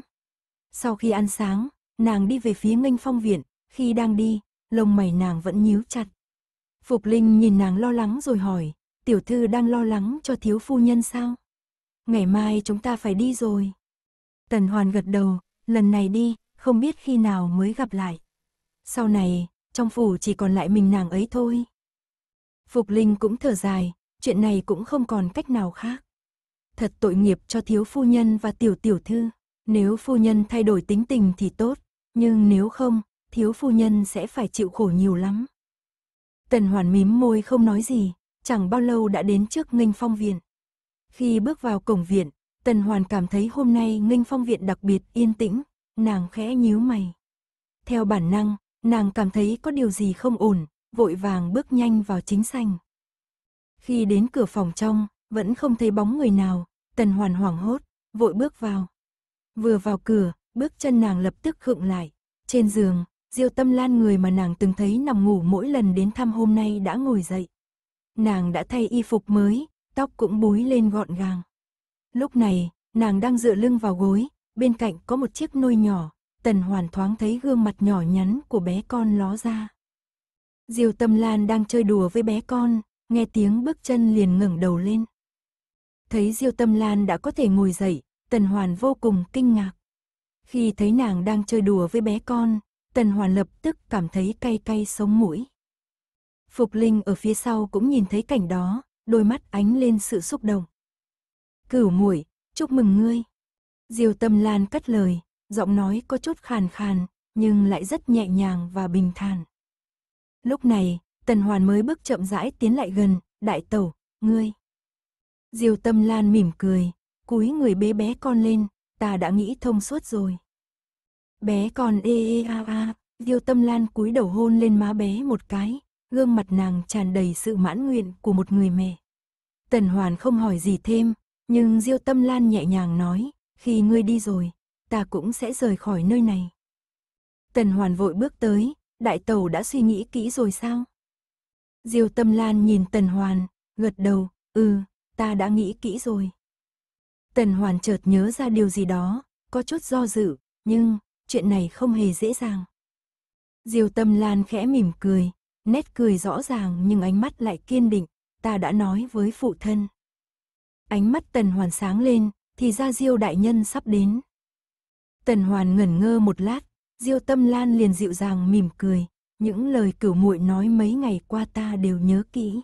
Sau khi ăn sáng, nàng đi về phía nghênh phong viện, khi đang đi, lông mày nàng vẫn nhíu chặt. Phục Linh nhìn nàng lo lắng rồi hỏi, tiểu thư đang lo lắng cho thiếu phu nhân sao? Ngày mai chúng ta phải đi rồi. Tần Hoàn gật đầu, lần này đi, không biết khi nào mới gặp lại. Sau này, trong phủ chỉ còn lại mình nàng ấy thôi. Phục Linh cũng thở dài, chuyện này cũng không còn cách nào khác. Thật tội nghiệp cho thiếu phu nhân và tiểu tiểu thư. Nếu phu nhân thay đổi tính tình thì tốt, nhưng nếu không, thiếu phu nhân sẽ phải chịu khổ nhiều lắm. Tần Hoàn mím môi không nói gì, chẳng bao lâu đã đến trước Nghênh Phong viện. Khi bước vào cổng viện, Tần Hoàn cảm thấy hôm nay Nghênh Phong viện đặc biệt yên tĩnh, nàng khẽ nhíu mày. Theo bản năng, Nàng cảm thấy có điều gì không ổn, vội vàng bước nhanh vào chính sảnh. Khi đến cửa phòng trong, vẫn không thấy bóng người nào, Tần Hoàn hoảng hốt, vội bước vào. Vừa vào cửa, bước chân nàng lập tức khựng lại. Trên giường, Diêu Tâm Lan người mà nàng từng thấy nằm ngủ mỗi lần đến thăm hôm nay đã ngồi dậy. Nàng đã thay y phục mới, tóc cũng búi lên gọn gàng. Lúc này, nàng đang dựa lưng vào gối, bên cạnh có một chiếc nôi nhỏ, Tần Hoàn thoáng thấy gương mặt nhỏ nhắn của bé con ló ra. Diêu Tâm Lan đang chơi đùa với bé con, nghe tiếng bước chân liền ngẩng đầu lên. Thấy Diêu Tâm Lan đã có thể ngồi dậy, Tần Hoàn vô cùng kinh ngạc. Khi thấy nàng đang chơi đùa với bé con, Tần Hoàn lập tức cảm thấy cay cay sống mũi. Phục Linh ở phía sau cũng nhìn thấy cảnh đó, đôi mắt ánh lên sự xúc động. "Cửu muội, chúc mừng ngươi." Diêu Tâm Lan cất lời, giọng nói có chút khàn khàn, nhưng lại rất nhẹ nhàng và bình thản. Lúc này, Tần Hoàn mới bước chậm rãi tiến lại gần, đại tẩu, ngươi. Diều tâm lan mỉm cười, cúi người bế bé con lên, ta đã nghĩ thông suốt rồi. Bé con ê ê a a, diêu tâm lan cúi đầu hôn lên má bé một cái, gương mặt nàng tràn đầy sự mãn nguyện của một người mẹ. Tần Hoàn không hỏi gì thêm, nhưng diêu tâm lan nhẹ nhàng nói, khi ngươi đi rồi, ta cũng sẽ rời khỏi nơi này. Tần Hoàn vội bước tới, đại tàu đã suy nghĩ kỹ rồi sao? Diêu Tâm Lan nhìn Tần Hoàn, gật đầu, ừ, ta đã nghĩ kỹ rồi. Tần Hoàn chợt nhớ ra điều gì đó, có chút do dự, nhưng chuyện này không hề dễ dàng. Diêu Tâm Lan khẽ mỉm cười, nét cười rõ ràng nhưng ánh mắt lại kiên định, ta đã nói với phụ thân. Ánh mắt Tần Hoàn sáng lên, thì ra Diêu đại nhân sắp đến. Tần Hoàn ngẩn ngơ một lát, Diêu Tâm Lan liền dịu dàng mỉm cười, những lời cửu muội nói mấy ngày qua ta đều nhớ kỹ.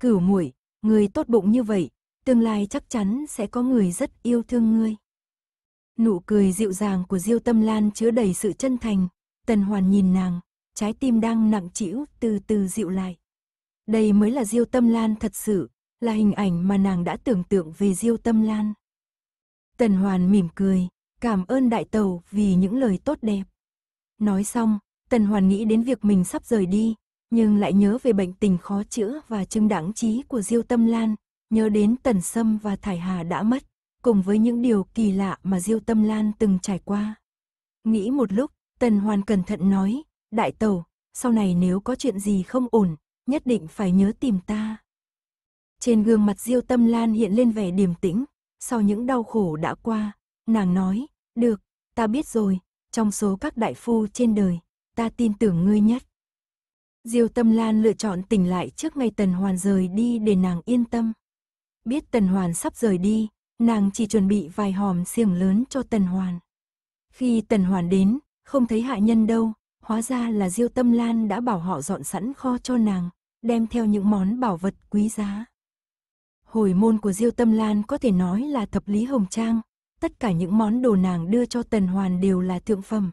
Cửu muội, người tốt bụng như vậy, tương lai chắc chắn sẽ có người rất yêu thương ngươi. Nụ cười dịu dàng của Diêu Tâm Lan chứa đầy sự chân thành, Tần Hoàn nhìn nàng, trái tim đang nặng trĩu từ từ dịu lại. Đây mới là Diêu Tâm Lan thật sự, là hình ảnh mà nàng đã tưởng tượng về Diêu Tâm Lan. Tần Hoàn mỉm cười, cảm ơn đại tàu vì những lời tốt đẹp. Nói xong, Tần Hoàn nghĩ đến việc mình sắp rời đi, nhưng lại nhớ về bệnh tình khó chữa và chứng đáng trí của Diêu Tâm Lan, nhớ đến Tần Sâm và Thải Hà đã mất, cùng với những điều kỳ lạ mà Diêu Tâm Lan từng trải qua. Nghĩ một lúc, Tần Hoàn cẩn thận nói, đại tàu, sau này nếu có chuyện gì không ổn, nhất định phải nhớ tìm ta. Trên gương mặt Diêu Tâm Lan hiện lên vẻ điềm tĩnh, sau những đau khổ đã qua, nàng nói, được, ta biết rồi, trong số các đại phu trên đời, ta tin tưởng ngươi nhất. Diêu Tâm Lan lựa chọn tỉnh lại trước ngày Tần Hoàn rời đi để nàng yên tâm. Biết Tần Hoàn sắp rời đi, nàng chỉ chuẩn bị vài hòm xiềng lớn cho Tần Hoàn. Khi Tần Hoàn đến, không thấy hạ nhân đâu, hóa ra là Diêu Tâm Lan đã bảo họ dọn sẵn kho cho nàng, đem theo những món bảo vật quý giá. Hồi môn của Diêu Tâm Lan có thể nói là thập lý hồng trang, tất cả những món đồ nàng đưa cho Tần Hoàn đều là thượng phẩm.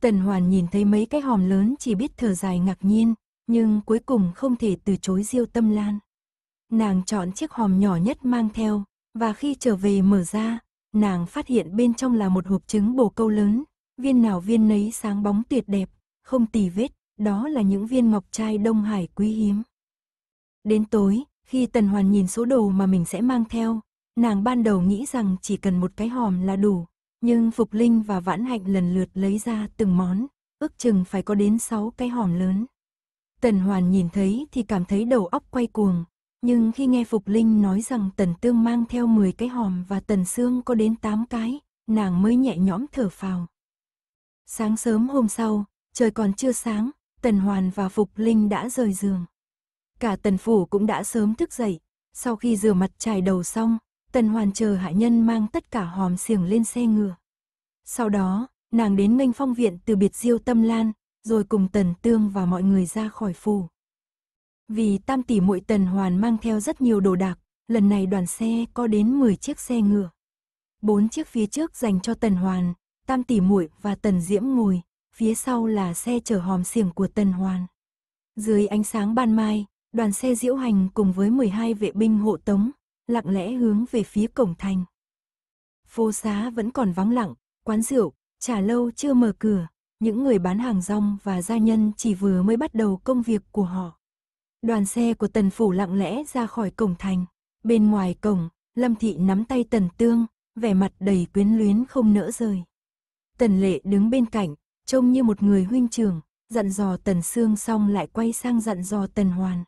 Tần Hoàn nhìn thấy mấy cái hòm lớn chỉ biết thở dài ngạc nhiên, nhưng cuối cùng không thể từ chối Diêu Tâm Lan. Nàng chọn chiếc hòm nhỏ nhất mang theo, và khi trở về mở ra, nàng phát hiện bên trong là một hộp trứng bồ câu lớn, viên nào viên nấy sáng bóng tuyệt đẹp, không tì vết, đó là những viên ngọc trai Đông Hải quý hiếm. Đến tối, khi Tần Hoàn nhìn số đồ mà mình sẽ mang theo, Nàng ban đầu nghĩ rằng chỉ cần một cái hòm là đủ, nhưng Phục Linh và Vãn Hạnh lần lượt lấy ra từng món, ước chừng phải có đến 6 cái hòm lớn. Tần Hoàn nhìn thấy thì cảm thấy đầu óc quay cuồng, nhưng khi nghe Phục Linh nói rằng Tần Tương mang theo 10 cái hòm và Tần Sương có đến 8 cái, nàng mới nhẹ nhõm thở phào. Sáng sớm hôm sau, trời còn chưa sáng, Tần Hoàn và Phục Linh đã rời giường. Cả Tần Phủ cũng đã sớm thức dậy, sau khi rửa mặt chải đầu xong, Tần Hoàn chờ hạ nhân mang tất cả hòm xiềng lên xe ngựa. Sau đó, nàng đến Minh Phong viện từ biệt Diêu Tâm Lan, rồi cùng Tần Tương và mọi người ra khỏi phủ. Vì tam tỷ muội Tần Hoàn mang theo rất nhiều đồ đạc, lần này đoàn xe có đến 10 chiếc xe ngựa. Bốn chiếc phía trước dành cho Tần Hoàn, tam tỷ muội và Tần Diễm ngồi, phía sau là xe chở hòm xiềng của Tần Hoàn. Dưới ánh sáng ban mai, đoàn xe diễu hành cùng với 12 vệ binh hộ tống, lặng lẽ hướng về phía cổng thành. Phố xá vẫn còn vắng lặng, quán rượu, trà lâu chưa mở cửa, những người bán hàng rong và gia nhân chỉ vừa mới bắt đầu công việc của họ. Đoàn xe của Tần Phủ lặng lẽ ra khỏi cổng thành. Bên ngoài cổng, Lâm Thị nắm tay Tần Tương, vẻ mặt đầy quyến luyến không nỡ rời. Tần Lệ đứng bên cạnh, trông như một người huynh trưởng, dặn dò Tần Sương xong lại quay sang dặn dò Tần Hoàn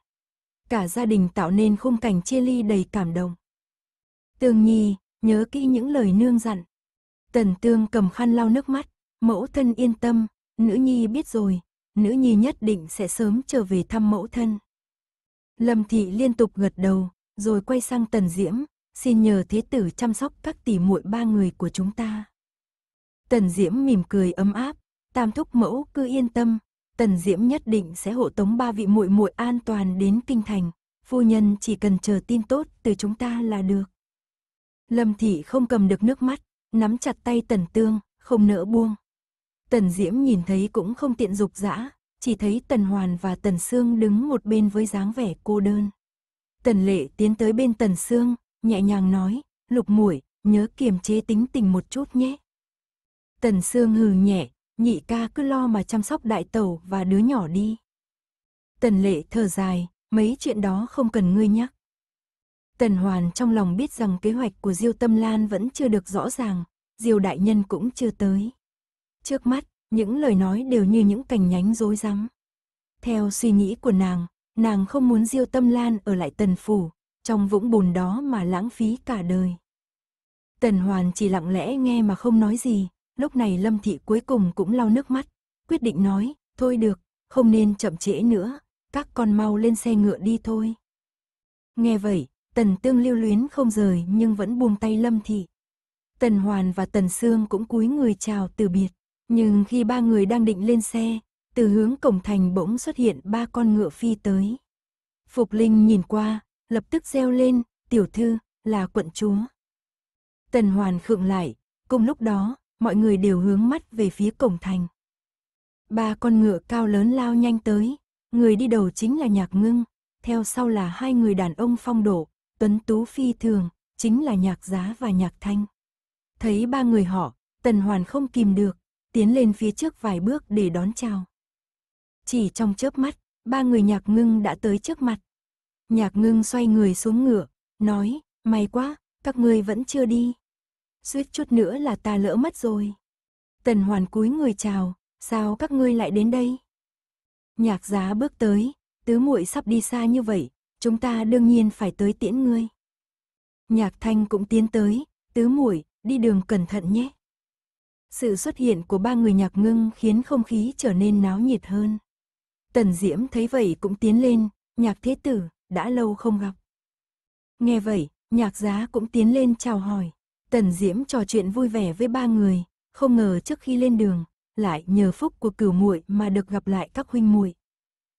cả gia đình tạo nên khung cảnh chia ly đầy cảm động. Tương Nhi, nhớ kỹ những lời nương dặn. Tần Tương cầm khăn lau nước mắt, mẫu thân yên tâm, nữ nhi biết rồi, nữ nhi nhất định sẽ sớm trở về thăm mẫu thân. Lâm Thị liên tục gật đầu, rồi quay sang Tần Diễm, xin nhờ thế tử chăm sóc các tỷ muội ba người của chúng ta. Tần Diễm mỉm cười ấm áp, tam thúc mẫu cứ yên tâm, Tần Diễm nhất định sẽ hộ tống ba vị muội muội an toàn đến kinh thành, phu nhân chỉ cần chờ tin tốt từ chúng ta là được. Lâm thị không cầm được nước mắt, nắm chặt tay Tần Tương, không nỡ buông. Tần Diễm nhìn thấy cũng không tiện dục dã, chỉ thấy Tần Hoàn và Tần Sương đứng một bên với dáng vẻ cô đơn. Tần Lệ tiến tới bên Tần Sương, nhẹ nhàng nói, "Lục muội, nhớ kiềm chế tính tình một chút nhé." Tần Sương hừ nhẹ, nhị ca cứ lo mà chăm sóc đại tẩu và đứa nhỏ đi. Tần lệ thở dài, mấy chuyện đó không cần ngươi nhắc. Tần Hoàn trong lòng biết rằng kế hoạch của Diêu Tâm Lan vẫn chưa được rõ ràng, Diêu Đại Nhân cũng chưa tới. Trước mắt, những lời nói đều như những cành nhánh rối rắm. Theo suy nghĩ của nàng, nàng không muốn Diêu Tâm Lan ở lại Tần Phủ, trong vũng bùn đó mà lãng phí cả đời. Tần Hoàn chỉ lặng lẽ nghe mà không nói gì, Lúc này Lâm Thị cuối cùng cũng lau nước mắt, quyết định nói, thôi được, không nên chậm trễ nữa, các con mau lên xe ngựa đi thôi. Nghe vậy, Tần Tương lưu luyến không rời nhưng vẫn buông tay Lâm Thị. Tần Hoàn và Tần Sương cũng cúi người chào từ biệt, nhưng khi ba người đang định lên xe, từ hướng cổng thành bỗng xuất hiện ba con ngựa phi tới. Phục Linh nhìn qua, lập tức reo lên, tiểu thư, là quận chúa. Tần Hoàn khựng lại, cùng lúc đó, mọi người đều hướng mắt về phía cổng thành. Ba con ngựa cao lớn lao nhanh tới, người đi đầu chính là Nhạc Ngưng, theo sau là hai người đàn ông phong độ, tuấn tú phi thường, chính là Nhạc Giá và Nhạc Thanh. Thấy ba người họ, Tần Hoàn không kìm được, tiến lên phía trước vài bước để đón chào. Chỉ trong chớp mắt, ba người Nhạc Ngưng đã tới trước mặt. Nhạc Ngưng xoay người xuống ngựa, nói, may quá, các ngươi vẫn chưa đi suýt chút nữa là ta lỡ mất rồi. Tần hoàn cúi người chào, sao các ngươi lại đến đây? Nhạc giá bước tới, tứ muội sắp đi xa như vậy, chúng ta đương nhiên phải tới tiễn ngươi. Nhạc thanh cũng tiến tới, tứ muội đi đường cẩn thận nhé. Sự xuất hiện của ba người nhạc ngưng khiến không khí trở nên náo nhiệt hơn. Tần Diễm thấy vậy cũng tiến lên, nhạc thế tử, đã lâu không gặp. Nghe vậy, nhạc giá cũng tiến lên chào hỏi. Tần Diễm trò chuyện vui vẻ với ba người, không ngờ trước khi lên đường, lại nhờ phúc của cửu muội mà được gặp lại các huynh muội.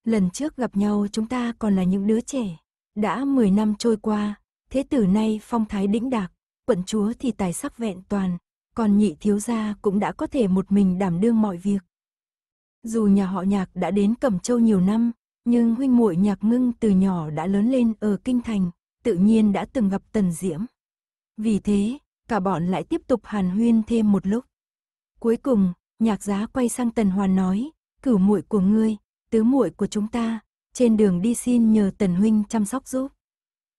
Lần trước gặp nhau chúng ta còn là những đứa trẻ, đã 10 năm trôi qua, thế tử nay phong thái đĩnh đạc, quận chúa thì tài sắc vẹn toàn, còn nhị thiếu gia cũng đã có thể một mình đảm đương mọi việc. Dù nhà họ Nhạc đã đến Cẩm Châu nhiều năm, nhưng huynh muội Nhạc Ngưng từ nhỏ đã lớn lên ở kinh thành, tự nhiên đã từng gặp Tần Diễm. Vì thế, cả bọn lại tiếp tục hàn huyên thêm một lúc. Cuối cùng, nhạc giá quay sang Tần Hoàn nói, cửu muội của ngươi, tứ muội của chúng ta, trên đường đi xin nhờ Tần Huynh chăm sóc giúp.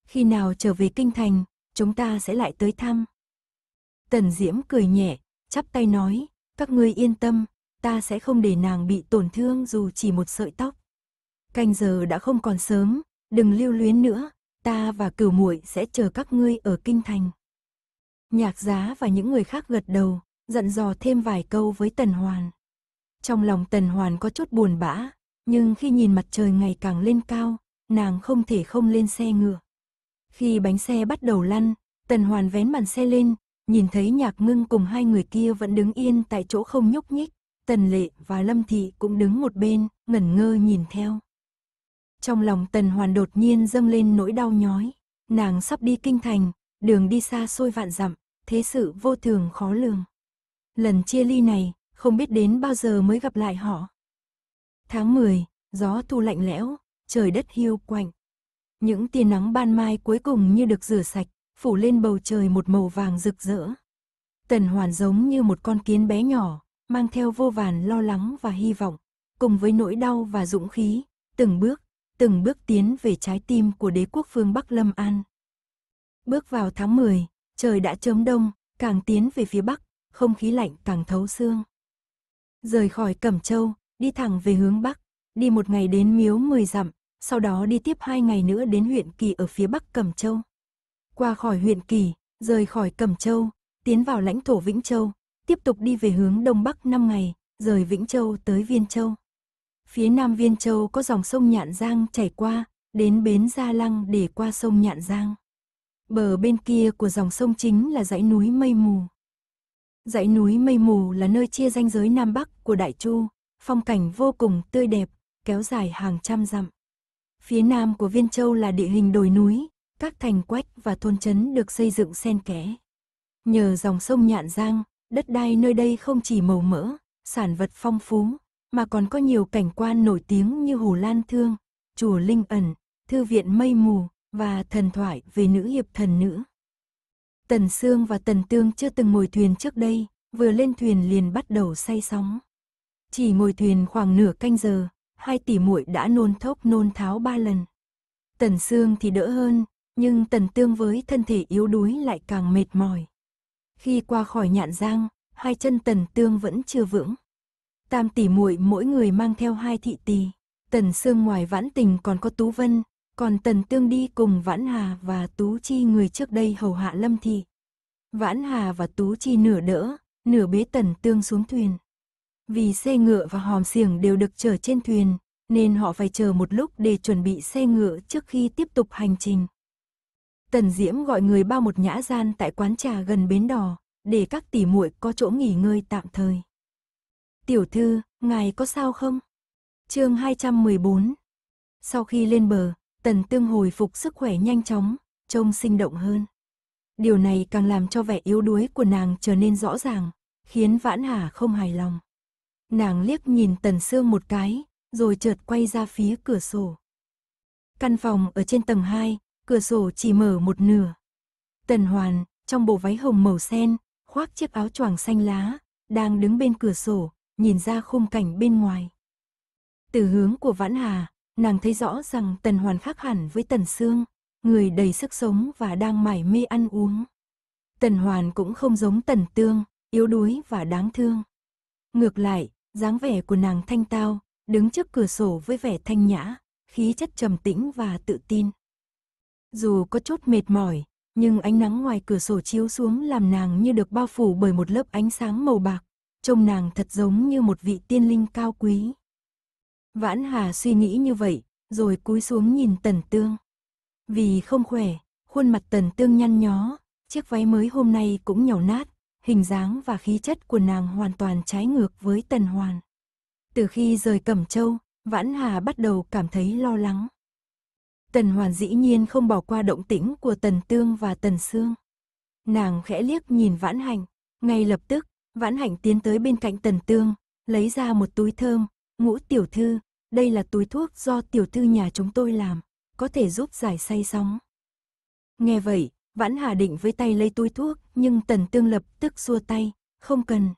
Khi nào trở về kinh thành, chúng ta sẽ lại tới thăm. Tần Diễm cười nhẹ, chắp tay nói, các ngươi yên tâm, ta sẽ không để nàng bị tổn thương dù chỉ một sợi tóc. Canh giờ đã không còn sớm, đừng lưu luyến nữa, ta và cửu muội sẽ chờ các ngươi ở kinh thành. Nhạc giá và những người khác gật đầu, dặn dò thêm vài câu với Tần Hoàn. Trong lòng Tần Hoàn có chút buồn bã, nhưng khi nhìn mặt trời ngày càng lên cao, nàng không thể không lên xe ngựa. Khi bánh xe bắt đầu lăn, Tần Hoàn vén màn xe lên, nhìn thấy nhạc ngưng cùng hai người kia vẫn đứng yên tại chỗ không nhúc nhích. Tần Lệ và Lâm Thị cũng đứng một bên, ngẩn ngơ nhìn theo. Trong lòng Tần Hoàn đột nhiên dâng lên nỗi đau nhói. Nàng sắp đi kinh thành, đường đi xa xôi vạn dặm, thế sự vô thường khó lường. Lần chia ly này, không biết đến bao giờ mới gặp lại họ. Tháng 10, gió thu lạnh lẽo, trời đất hiu quạnh. Những tia nắng ban mai cuối cùng như được rửa sạch, phủ lên bầu trời một màu vàng rực rỡ. Tần Hoàn giống như một con kiến bé nhỏ, mang theo vô vàn lo lắng và hy vọng, cùng với nỗi đau và dũng khí, từng bước, từng bước tiến về trái tim của đế quốc phương Bắc Lâm An. Bước vào tháng 10, Trời đã chớm đông, càng tiến về phía bắc, không khí lạnh càng thấu xương. Rời khỏi Cẩm Châu, đi thẳng về hướng bắc, đi một ngày đến miếu 10 dặm, sau đó đi tiếp hai ngày nữa đến huyện Kỳ ở phía bắc Cẩm Châu. Qua khỏi huyện Kỳ, rời khỏi Cẩm Châu, tiến vào lãnh thổ Vĩnh Châu, tiếp tục đi về hướng đông bắc 5 ngày, rời Vĩnh Châu tới Viên Châu. Phía nam Viên Châu có dòng sông Nhạn Giang chảy qua, đến bến Gia Lăng để qua sông Nhạn Giang. Bờ bên kia của dòng sông chính là dãy núi mây mù. Dãy núi mây mù là nơi chia ranh giới Nam Bắc của Đại Chu, phong cảnh vô cùng tươi đẹp, kéo dài hàng trăm dặm. Phía nam của Viên Châu là địa hình đồi núi, các thành quách và thôn trấn được xây dựng xen kẽ. Nhờ dòng sông Nhạn Giang, đất đai nơi đây không chỉ màu mỡ, sản vật phong phú, mà còn có nhiều cảnh quan nổi tiếng như Hồ Lan Thương, Chùa Linh Ẩn, Thư viện Mây Mù, và thần thoại về nữ hiệp thần nữ. Tần Sương và Tần Tương chưa từng ngồi thuyền trước đây, vừa lên thuyền liền bắt đầu say sóng. Chỉ ngồi thuyền khoảng nửa canh giờ, hai tỷ muội đã nôn thốc nôn tháo ba lần. Tần Sương thì đỡ hơn, nhưng Tần Tương với thân thể yếu đuối lại càng mệt mỏi. Khi qua khỏi nhạn giang, hai chân Tần Tương vẫn chưa vững. Tam tỷ muội mỗi người mang theo hai thị tỷ. Tần Sương ngoài vãn tình còn có Tú Vân, còn Tần Tương đi cùng Vãn Hà và Tú Chi người trước đây hầu hạ Lâm Thị. Vãn Hà và Tú Chi nửa đỡ, nửa bế Tần Tương xuống thuyền. Vì xe ngựa và hòm xiềng đều được chở trên thuyền, nên họ phải chờ một lúc để chuẩn bị xe ngựa trước khi tiếp tục hành trình. Tần Diễm gọi người bao một nhã gian tại quán trà gần bến đò, để các tỷ muội có chỗ nghỉ ngơi tạm thời. Tiểu thư, ngài có sao không? chương 214 Sau khi lên bờ, Tần Tương hồi phục sức khỏe nhanh chóng, trông sinh động hơn. Điều này càng làm cho vẻ yếu đuối của nàng trở nên rõ ràng, khiến Vãn Hà không hài lòng. Nàng liếc nhìn Tần Sương một cái, rồi chợt quay ra phía cửa sổ. Căn phòng ở trên tầng 2, cửa sổ chỉ mở một nửa. Tần Hoàn, trong bộ váy hồng màu sen, khoác chiếc áo choàng xanh lá, đang đứng bên cửa sổ, nhìn ra khung cảnh bên ngoài. Từ hướng của Vãn Hà, nàng thấy rõ rằng Tần Hoàn khác hẳn với Tần xương người đầy sức sống và đang mải mê ăn uống. Tần Hoàn cũng không giống Tần Tương, yếu đuối và đáng thương. Ngược lại, dáng vẻ của nàng thanh tao, đứng trước cửa sổ với vẻ thanh nhã, khí chất trầm tĩnh và tự tin. Dù có chút mệt mỏi, nhưng ánh nắng ngoài cửa sổ chiếu xuống làm nàng như được bao phủ bởi một lớp ánh sáng màu bạc, trông nàng thật giống như một vị tiên linh cao quý. Vãn Hà suy nghĩ như vậy, rồi cúi xuống nhìn Tần Tương. Vì không khỏe, khuôn mặt Tần Tương nhăn nhó, chiếc váy mới hôm nay cũng nhàu nát, hình dáng và khí chất của nàng hoàn toàn trái ngược với Tần Hoàn. Từ khi rời Cẩm Châu, Vãn Hà bắt đầu cảm thấy lo lắng. Tần Hoàn dĩ nhiên không bỏ qua động tĩnh của Tần Tương và Tần Sương. Nàng khẽ liếc nhìn Vãn Hành, ngay lập tức, Vãn Hành tiến tới bên cạnh Tần Tương, lấy ra một túi thơm, Ngũ tiểu thư, đây là túi thuốc do tiểu thư nhà chúng tôi làm, có thể giúp giải say sóng. Nghe vậy, Vãn Hà định với tay lấy túi thuốc, nhưng Tần Tương lập tức xua tay, không cần.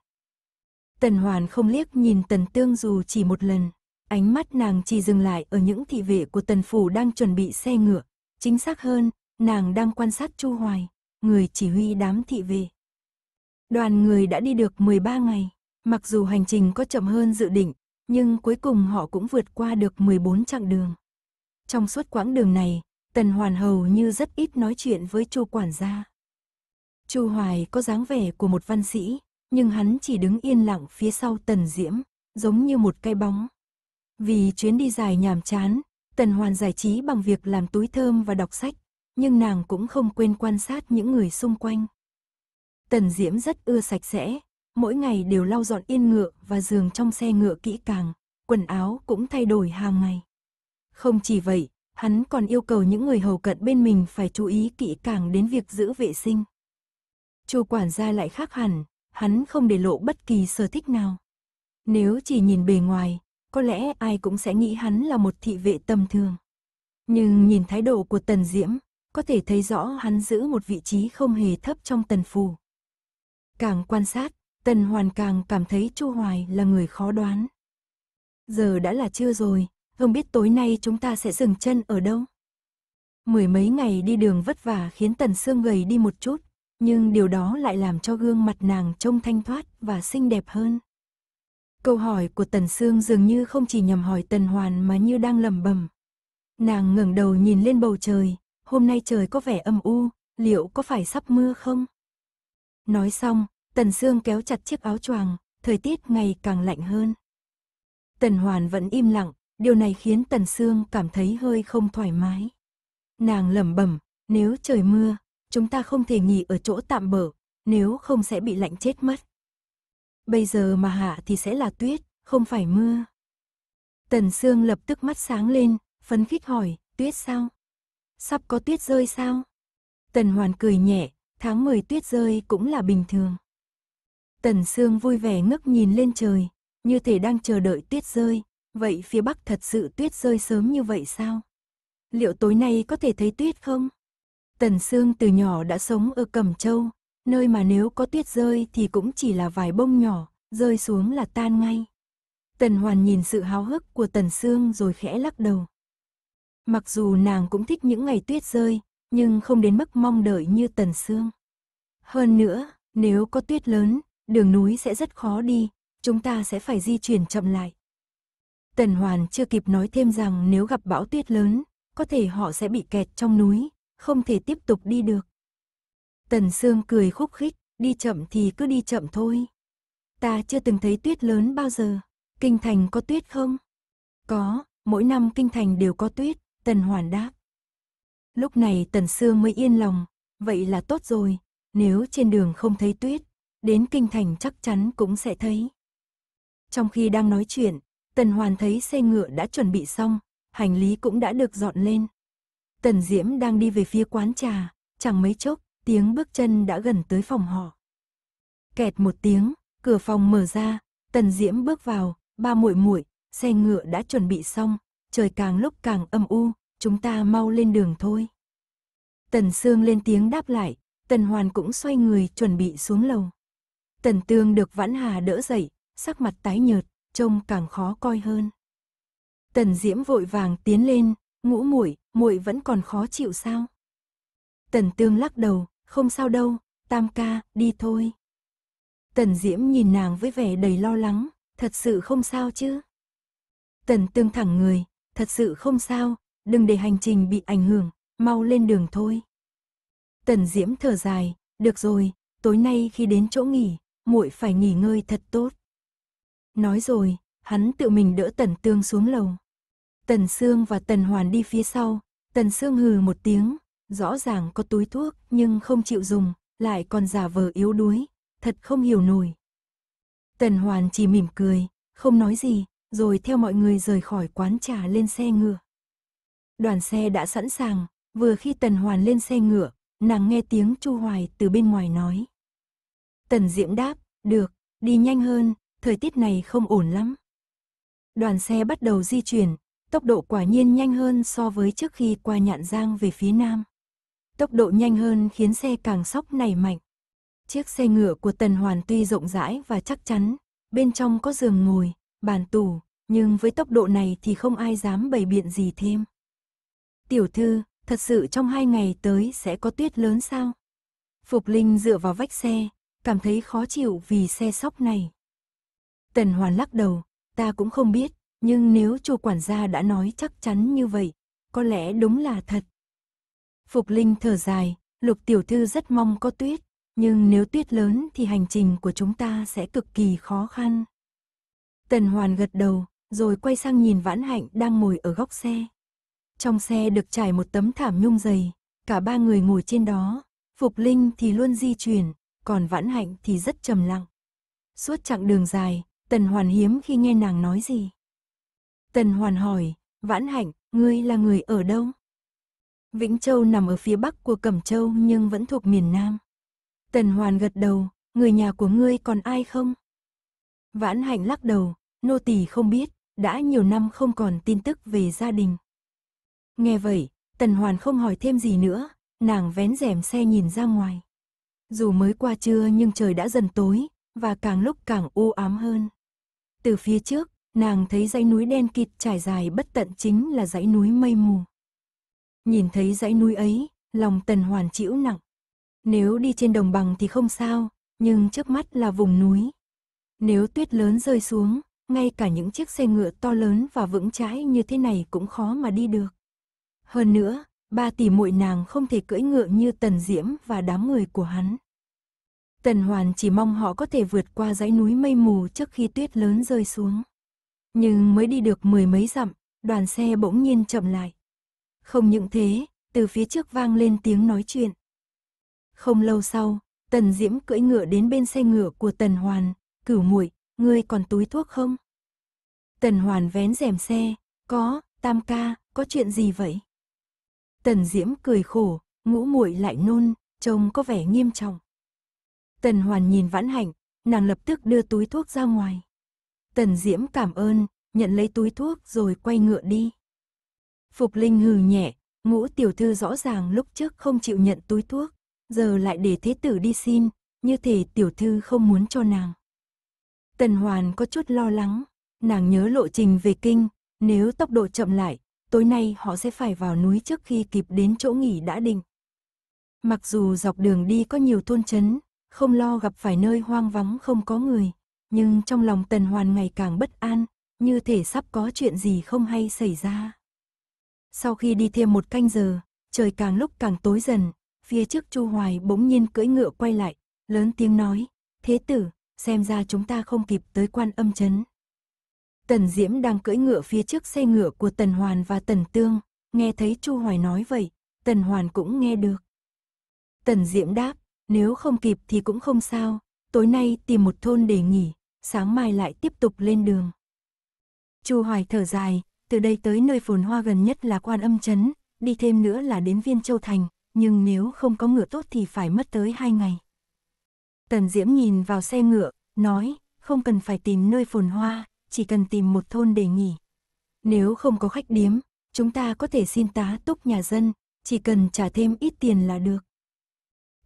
Tần Hoàn không liếc nhìn Tần Tương dù chỉ một lần, ánh mắt nàng chỉ dừng lại ở những thị vệ của Tần Phủ đang chuẩn bị xe ngựa. Chính xác hơn, nàng đang quan sát Chu Hoài, người chỉ huy đám thị vệ. Đoàn người đã đi được 13 ngày, mặc dù hành trình có chậm hơn dự định, nhưng cuối cùng họ cũng vượt qua được 14 chặng đường. Trong suốt quãng đường này, Tần Hoàn hầu như rất ít nói chuyện với Chu quản gia. Chu Hoài có dáng vẻ của một văn sĩ, nhưng hắn chỉ đứng yên lặng phía sau Tần Diễm, giống như một cái bóng. Vì chuyến đi dài nhàm chán, Tần Hoàn giải trí bằng việc làm túi thơm và đọc sách, nhưng nàng cũng không quên quan sát những người xung quanh. Tần Diễm rất ưa sạch sẽ, mỗi ngày đều lau dọn yên ngựa và giường trong xe ngựa kỹ càng, quần áo cũng thay đổi hàng ngày. Không chỉ vậy, hắn còn yêu cầu những người hầu cận bên mình phải chú ý kỹ càng đến việc giữ vệ sinh. Chu quản gia lại khác hẳn, hắn không để lộ bất kỳ sở thích nào. Nếu chỉ nhìn bề ngoài, có lẽ ai cũng sẽ nghĩ hắn là một thị vệ tầm thường. Nhưng nhìn thái độ của Tần Diễm, có thể thấy rõ hắn giữ một vị trí không hề thấp trong Tần phủ. Càng quan sát, Tần Hoàn càng cảm thấy Chu Hoài là người khó đoán. Giờ đã là trưa rồi, không biết tối nay chúng ta sẽ dừng chân ở đâu. Mười mấy ngày đi đường vất vả khiến Tần Sương gầy đi một chút, nhưng điều đó lại làm cho gương mặt nàng trông thanh thoát và xinh đẹp hơn. Câu hỏi của Tần Sương dường như không chỉ nhằm hỏi Tần Hoàn mà như đang lẩm bẩm. Nàng ngẩng đầu nhìn lên bầu trời, hôm nay trời có vẻ âm u, liệu có phải sắp mưa không? Nói xong, Tần Sương kéo chặt chiếc áo choàng, thời tiết ngày càng lạnh hơn. Tần Hoàn vẫn im lặng, điều này khiến Tần Sương cảm thấy hơi không thoải mái. Nàng lẩm bẩm, nếu trời mưa, chúng ta không thể nghỉ ở chỗ tạm bỡ, nếu không sẽ bị lạnh chết mất. Bây giờ mà hạ thì sẽ là tuyết, không phải mưa. Tần Sương lập tức mắt sáng lên, phấn khích hỏi, tuyết sao? Sắp có tuyết rơi sao? Tần Hoàn cười nhẹ, tháng 10 tuyết rơi cũng là bình thường. Tần Sương vui vẻ ngước nhìn lên trời, như thể đang chờ đợi tuyết rơi, vậy phía Bắc thật sự tuyết rơi sớm như vậy sao? Liệu tối nay có thể thấy tuyết không? Tần Sương từ nhỏ đã sống ở Cẩm Châu, nơi mà nếu có tuyết rơi thì cũng chỉ là vài bông nhỏ, rơi xuống là tan ngay. Tần Hoàn nhìn sự háo hức của Tần Sương rồi khẽ lắc đầu. Mặc dù nàng cũng thích những ngày tuyết rơi, nhưng không đến mức mong đợi như Tần Sương. Hơn nữa, nếu có tuyết lớn, đường núi sẽ rất khó đi, chúng ta sẽ phải di chuyển chậm lại. Tần Hoàn chưa kịp nói thêm rằng nếu gặp bão tuyết lớn, có thể họ sẽ bị kẹt trong núi, không thể tiếp tục đi được. Tần Sương cười khúc khích, đi chậm thì cứ đi chậm thôi. Ta chưa từng thấy tuyết lớn bao giờ. Kinh thành có tuyết không? Có, mỗi năm kinh thành đều có tuyết, Tần Hoàn đáp. Lúc này Tần Sương mới yên lòng, vậy là tốt rồi, nếu trên đường không thấy tuyết, đến kinh thành chắc chắn cũng sẽ thấy. Trong khi đang nói chuyện, Tần Hoàn thấy xe ngựa đã chuẩn bị xong, hành lý cũng đã được dọn lên. Tần Diễm đang đi về phía quán trà, chẳng mấy chốc, tiếng bước chân đã gần tới phòng họ. Kẹt một tiếng, cửa phòng mở ra, Tần Diễm bước vào, ba muội muội, xe ngựa đã chuẩn bị xong, trời càng lúc càng âm u, chúng ta mau lên đường thôi. Tần Sương lên tiếng đáp lại, Tần Hoàn cũng xoay người chuẩn bị xuống lầu. Tần tương được Vãn Hà đỡ dậy, sắc mặt tái nhợt, trông càng khó coi hơn. Tần Diễm vội vàng tiến lên, ngũ muội, muội vẫn còn khó chịu sao? Tần Tương lắc đầu, không sao đâu, Tam ca, đi thôi. Tần Diễm nhìn nàng với vẻ đầy lo lắng, thật sự không sao chứ? Tần Tương thẳng người, thật sự không sao, đừng để hành trình bị ảnh hưởng, mau lên đường thôi. Tần Diễm thở dài, được rồi, tối nay khi đến chỗ nghỉ, muội phải nghỉ ngơi thật tốt. Nói rồi, hắn tự mình đỡ Tần Tương xuống lầu. Tần Sương và Tần Hoàn đi phía sau, Tần Sương hừ một tiếng, rõ ràng có túi thuốc nhưng không chịu dùng, lại còn giả vờ yếu đuối, thật không hiểu nổi. Tần Hoàn chỉ mỉm cười, không nói gì, rồi theo mọi người rời khỏi quán trà lên xe ngựa. Đoàn xe đã sẵn sàng, vừa khi Tần Hoàn lên xe ngựa, nàng nghe tiếng Chu Hoài từ bên ngoài nói. Tần Diễm đáp, được, đi nhanh hơn, thời tiết này không ổn lắm. Đoàn xe bắt đầu di chuyển, tốc độ quả nhiên nhanh hơn so với trước khi qua Nhạn Giang về phía nam. Tốc độ nhanh hơn khiến xe càng sóc nảy mạnh. Chiếc xe ngựa của Tần Hoàn tuy rộng rãi và chắc chắn, bên trong có giường ngồi, bàn tủ, nhưng với tốc độ này thì không ai dám bày biện gì thêm. Tiểu thư, thật sự trong hai ngày tới sẽ có tuyết lớn sao? Phục Linh dựa vào vách xe, cảm thấy khó chịu vì xe sóc này. Tần Hoàn lắc đầu, ta cũng không biết, nhưng nếu chu quản gia đã nói chắc chắn như vậy, có lẽ đúng là thật. Phục Linh thở dài, Lục Tiểu Thư rất mong có tuyết, nhưng nếu tuyết lớn thì hành trình của chúng ta sẽ cực kỳ khó khăn. Tần Hoàn gật đầu, rồi quay sang nhìn Vãn Hạnh đang ngồi ở góc xe. Trong xe được trải một tấm thảm nhung dày, cả ba người ngồi trên đó, Phục Linh thì luôn di chuyển, còn vãn hạnh thì rất trầm lặng. Suốt chặng đường dài, Tần Hoàn hiếm khi nghe nàng nói gì. Tần Hoàn hỏi, vãn hạnh, ngươi là người ở đâu? Vĩnh Châu nằm ở phía bắc của Cẩm Châu nhưng vẫn thuộc miền Nam. Tần Hoàn gật đầu, người nhà của ngươi còn ai không? Vãn hạnh lắc đầu, nô tỳ không biết, đã nhiều năm không còn tin tức về gia đình. Nghe vậy, Tần Hoàn không hỏi thêm gì nữa, nàng vén rèm xe nhìn ra ngoài. Dù mới qua trưa nhưng trời đã dần tối, và càng lúc càng u ám hơn. Từ phía trước, nàng thấy dãy núi đen kịt trải dài bất tận chính là dãy núi mây mù. Nhìn thấy dãy núi ấy, lòng tần hoàn chịu nặng. Nếu đi trên đồng bằng thì không sao, nhưng trước mắt là vùng núi. Nếu tuyết lớn rơi xuống, ngay cả những chiếc xe ngựa to lớn và vững chãi như thế này cũng khó mà đi được. Hơn nữa, ba tỷ muội nàng không thể cưỡi ngựa như Tần Diễm và đám người của hắn. Tần Hoàn chỉ mong họ có thể vượt qua dãy núi mây mù trước khi tuyết lớn rơi xuống. Nhưng mới đi được mười mấy dặm, đoàn xe bỗng nhiên chậm lại. Không những thế, từ phía trước vang lên tiếng nói chuyện. Không lâu sau, Tần Diễm cưỡi ngựa đến bên xe ngựa của Tần Hoàn, cửu muội, ngươi còn túi thuốc không? Tần Hoàn vén rèm xe, có, tam ca, có chuyện gì vậy? Tần Diễm cười khổ, ngũ muội lại nôn, trông có vẻ nghiêm trọng. Tần Hoàn nhìn Vãn Hạnh, nàng lập tức đưa túi thuốc ra ngoài. Tần Diễm cảm ơn, nhận lấy túi thuốc rồi quay ngựa đi. Phục Linh hừ nhẹ, ngũ tiểu thư rõ ràng lúc trước không chịu nhận túi thuốc, giờ lại để thế tử đi xin, như thể tiểu thư không muốn cho nàng. Tần Hoàn có chút lo lắng, nàng nhớ lộ trình về kinh, nếu tốc độ chậm lại, tối nay họ sẽ phải vào núi trước khi kịp đến chỗ nghỉ đã định. Mặc dù dọc đường đi có nhiều thôn chấn, không lo gặp phải nơi hoang vắng không có người, nhưng trong lòng Tần Hoàn ngày càng bất an, như thể sắp có chuyện gì không hay xảy ra. Sau khi đi thêm một canh giờ, trời càng lúc càng tối dần, phía trước Chu Hoài bỗng nhiên cưỡi ngựa quay lại, lớn tiếng nói, thế tử, xem ra chúng ta không kịp tới quan âm chấn. Tần Diễm đang cưỡi ngựa phía trước xe ngựa của Tần Hoàn và Tần Tương, nghe thấy Chu Hoài nói vậy, Tần Hoàn cũng nghe được. Tần Diễm đáp, nếu không kịp thì cũng không sao, tối nay tìm một thôn để nghỉ, sáng mai lại tiếp tục lên đường. Chu Hoài thở dài, từ đây tới nơi phồn hoa gần nhất là Quan Âm Trấn, đi thêm nữa là đến Viên Châu Thành, nhưng nếu không có ngựa tốt thì phải mất tới hai ngày. Tần Diễm nhìn vào xe ngựa, nói, không cần phải tìm nơi phồn hoa, chỉ cần tìm một thôn để nghỉ. Nếu không có khách điếm, chúng ta có thể xin tá túc nhà dân, chỉ cần trả thêm ít tiền là được.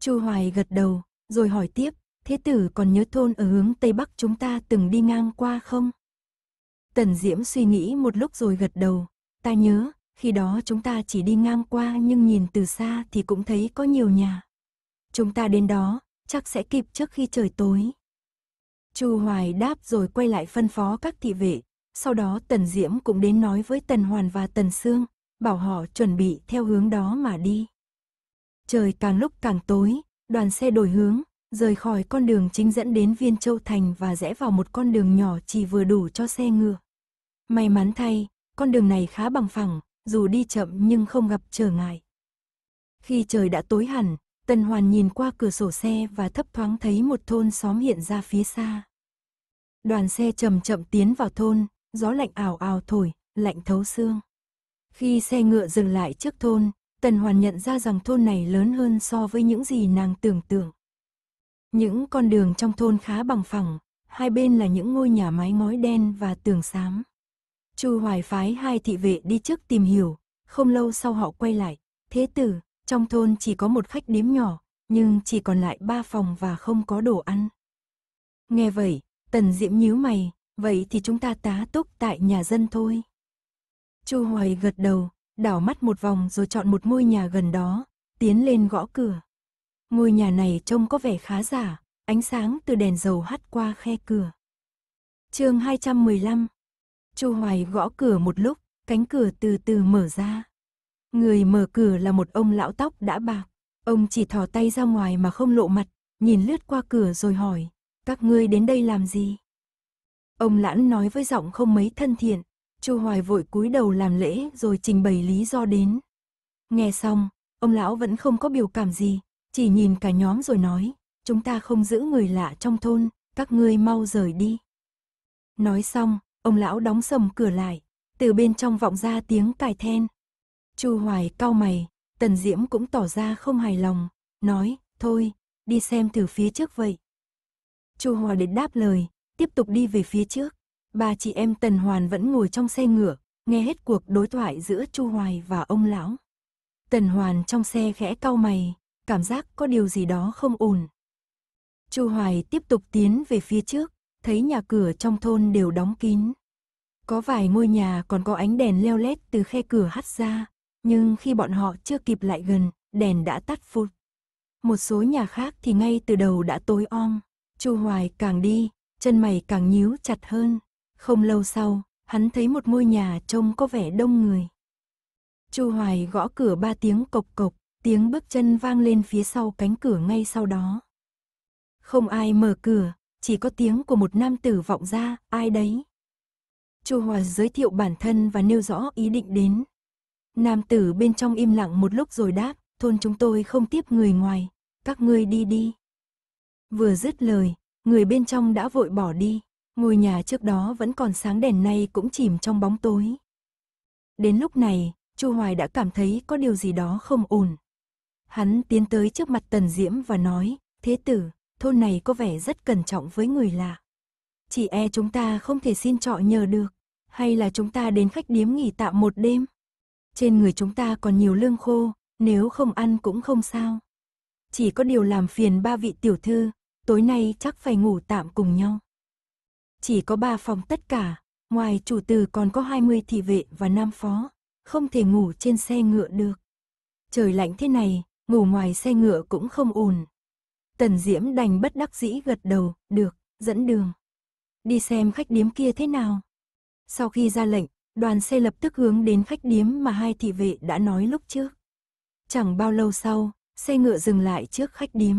Chu Hoài gật đầu, rồi hỏi tiếp, thế tử còn nhớ thôn ở hướng Tây Bắc chúng ta từng đi ngang qua không? Tần Diễm suy nghĩ một lúc rồi gật đầu, ta nhớ, khi đó chúng ta chỉ đi ngang qua nhưng nhìn từ xa thì cũng thấy có nhiều nhà. Chúng ta đến đó, chắc sẽ kịp trước khi trời tối. Chu Hoài đáp rồi quay lại phân phó các thị vệ, sau đó Tần Diễm cũng đến nói với Tần Hoàn và Tần Sương, bảo họ chuẩn bị theo hướng đó mà đi. Trời càng lúc càng tối, đoàn xe đổi hướng, rời khỏi con đường chính dẫn đến Viên Châu Thành và rẽ vào một con đường nhỏ chỉ vừa đủ cho xe ngựa. May mắn thay, con đường này khá bằng phẳng, dù đi chậm nhưng không gặp trở ngại. Khi trời đã tối hẳn, Tần Hoàn nhìn qua cửa sổ xe và thấp thoáng thấy một thôn xóm hiện ra phía xa. Đoàn xe chậm chậm tiến vào thôn, gió lạnh ảo ảo thổi, lạnh thấu xương. Khi xe ngựa dừng lại trước thôn, Tần Hoàn nhận ra rằng thôn này lớn hơn so với những gì nàng tưởng tượng. Những con đường trong thôn khá bằng phẳng, hai bên là những ngôi nhà mái ngói đen và tường xám. Chu Hoài phái hai thị vệ đi trước tìm hiểu, không lâu sau họ quay lại, thế tử, trong thôn chỉ có một khách điếm nhỏ, nhưng chỉ còn lại ba phòng và không có đồ ăn. Nghe vậy, Tần Diễm nhíu mày, vậy thì chúng ta tá túc tại nhà dân thôi. Chu Hoài gật đầu, đảo mắt một vòng rồi chọn một ngôi nhà gần đó, tiến lên gõ cửa. Ngôi nhà này trông có vẻ khá giả, ánh sáng từ đèn dầu hắt qua khe cửa. mười 215. Chu Hoài gõ cửa một lúc, cánh cửa từ từ mở ra. Người mở cửa là một ông lão tóc đã bạc. Ông chỉ thò tay ra ngoài mà không lộ mặt, nhìn lướt qua cửa rồi hỏi, các ngươi đến đây làm gì? Ông lãn nói với giọng không mấy thân thiện, Chu Hoài vội cúi đầu làm lễ rồi trình bày lý do đến. Nghe xong, ông lão vẫn không có biểu cảm gì, chỉ nhìn cả nhóm rồi nói, chúng ta không giữ người lạ trong thôn, các ngươi mau rời đi. Nói xong, ông lão đóng sầm cửa lại, từ bên trong vọng ra tiếng cài then, Chu Hoài cau mày, Tần Diễm cũng tỏ ra không hài lòng, nói, thôi, đi xem thử phía trước vậy. Chu Hoài định đáp lời, tiếp tục đi về phía trước. Ba chị em Tần Hoàn vẫn ngồi trong xe ngựa, nghe hết cuộc đối thoại giữa Chu Hoài và ông lão. Tần Hoàn trong xe khẽ cau mày, cảm giác có điều gì đó không ổn. Chu Hoài tiếp tục tiến về phía trước, thấy nhà cửa trong thôn đều đóng kín. Có vài ngôi nhà còn có ánh đèn leo lét từ khe cửa hắt ra, nhưng khi bọn họ chưa kịp lại gần, đèn đã tắt phụt. Một số nhà khác thì ngay từ đầu đã tối om, Chu Hoài càng đi, chân mày càng nhíu chặt hơn. Không lâu sau, hắn thấy một ngôi nhà trông có vẻ đông người. Chu Hoài gõ cửa ba tiếng cộc cộc, tiếng bước chân vang lên phía sau cánh cửa ngay sau đó. Không ai mở cửa, chỉ có tiếng của một nam tử vọng ra, ai đấy. Chu Hoài giới thiệu bản thân và nêu rõ ý định đến. Nam tử bên trong im lặng một lúc rồi đáp, thôn chúng tôi không tiếp người ngoài, các ngươi đi đi. Vừa dứt lời, người bên trong đã vội bỏ đi, ngôi nhà trước đó vẫn còn sáng đèn nay cũng chìm trong bóng tối. Đến lúc này, Chu Hoài đã cảm thấy có điều gì đó không ổn. Hắn tiến tới trước mặt Tần Diễm và nói, thế tử, thôn này có vẻ rất cẩn trọng với người lạ. Chỉ e chúng ta không thể xin trọ nhờ được, hay là chúng ta đến khách điếm nghỉ tạm một đêm? trên người chúng ta còn nhiều lương khô, nếu không ăn cũng không sao. Chỉ có điều làm phiền ba vị tiểu thư, tối nay chắc phải ngủ tạm cùng nhau. Chỉ có ba phòng tất cả, ngoài chủ tử còn có 20 thị vệ và nam phó, không thể ngủ trên xe ngựa được. Trời lạnh thế này, ngủ ngoài xe ngựa cũng không ổn. Tần Diễm đành bất đắc dĩ gật đầu, được, dẫn đường. Đi xem khách điếm kia thế nào. Sau khi ra lệnh, đoàn xe lập tức hướng đến khách điếm mà hai thị vệ đã nói lúc trước. Chẳng bao lâu sau, xe ngựa dừng lại trước khách điếm.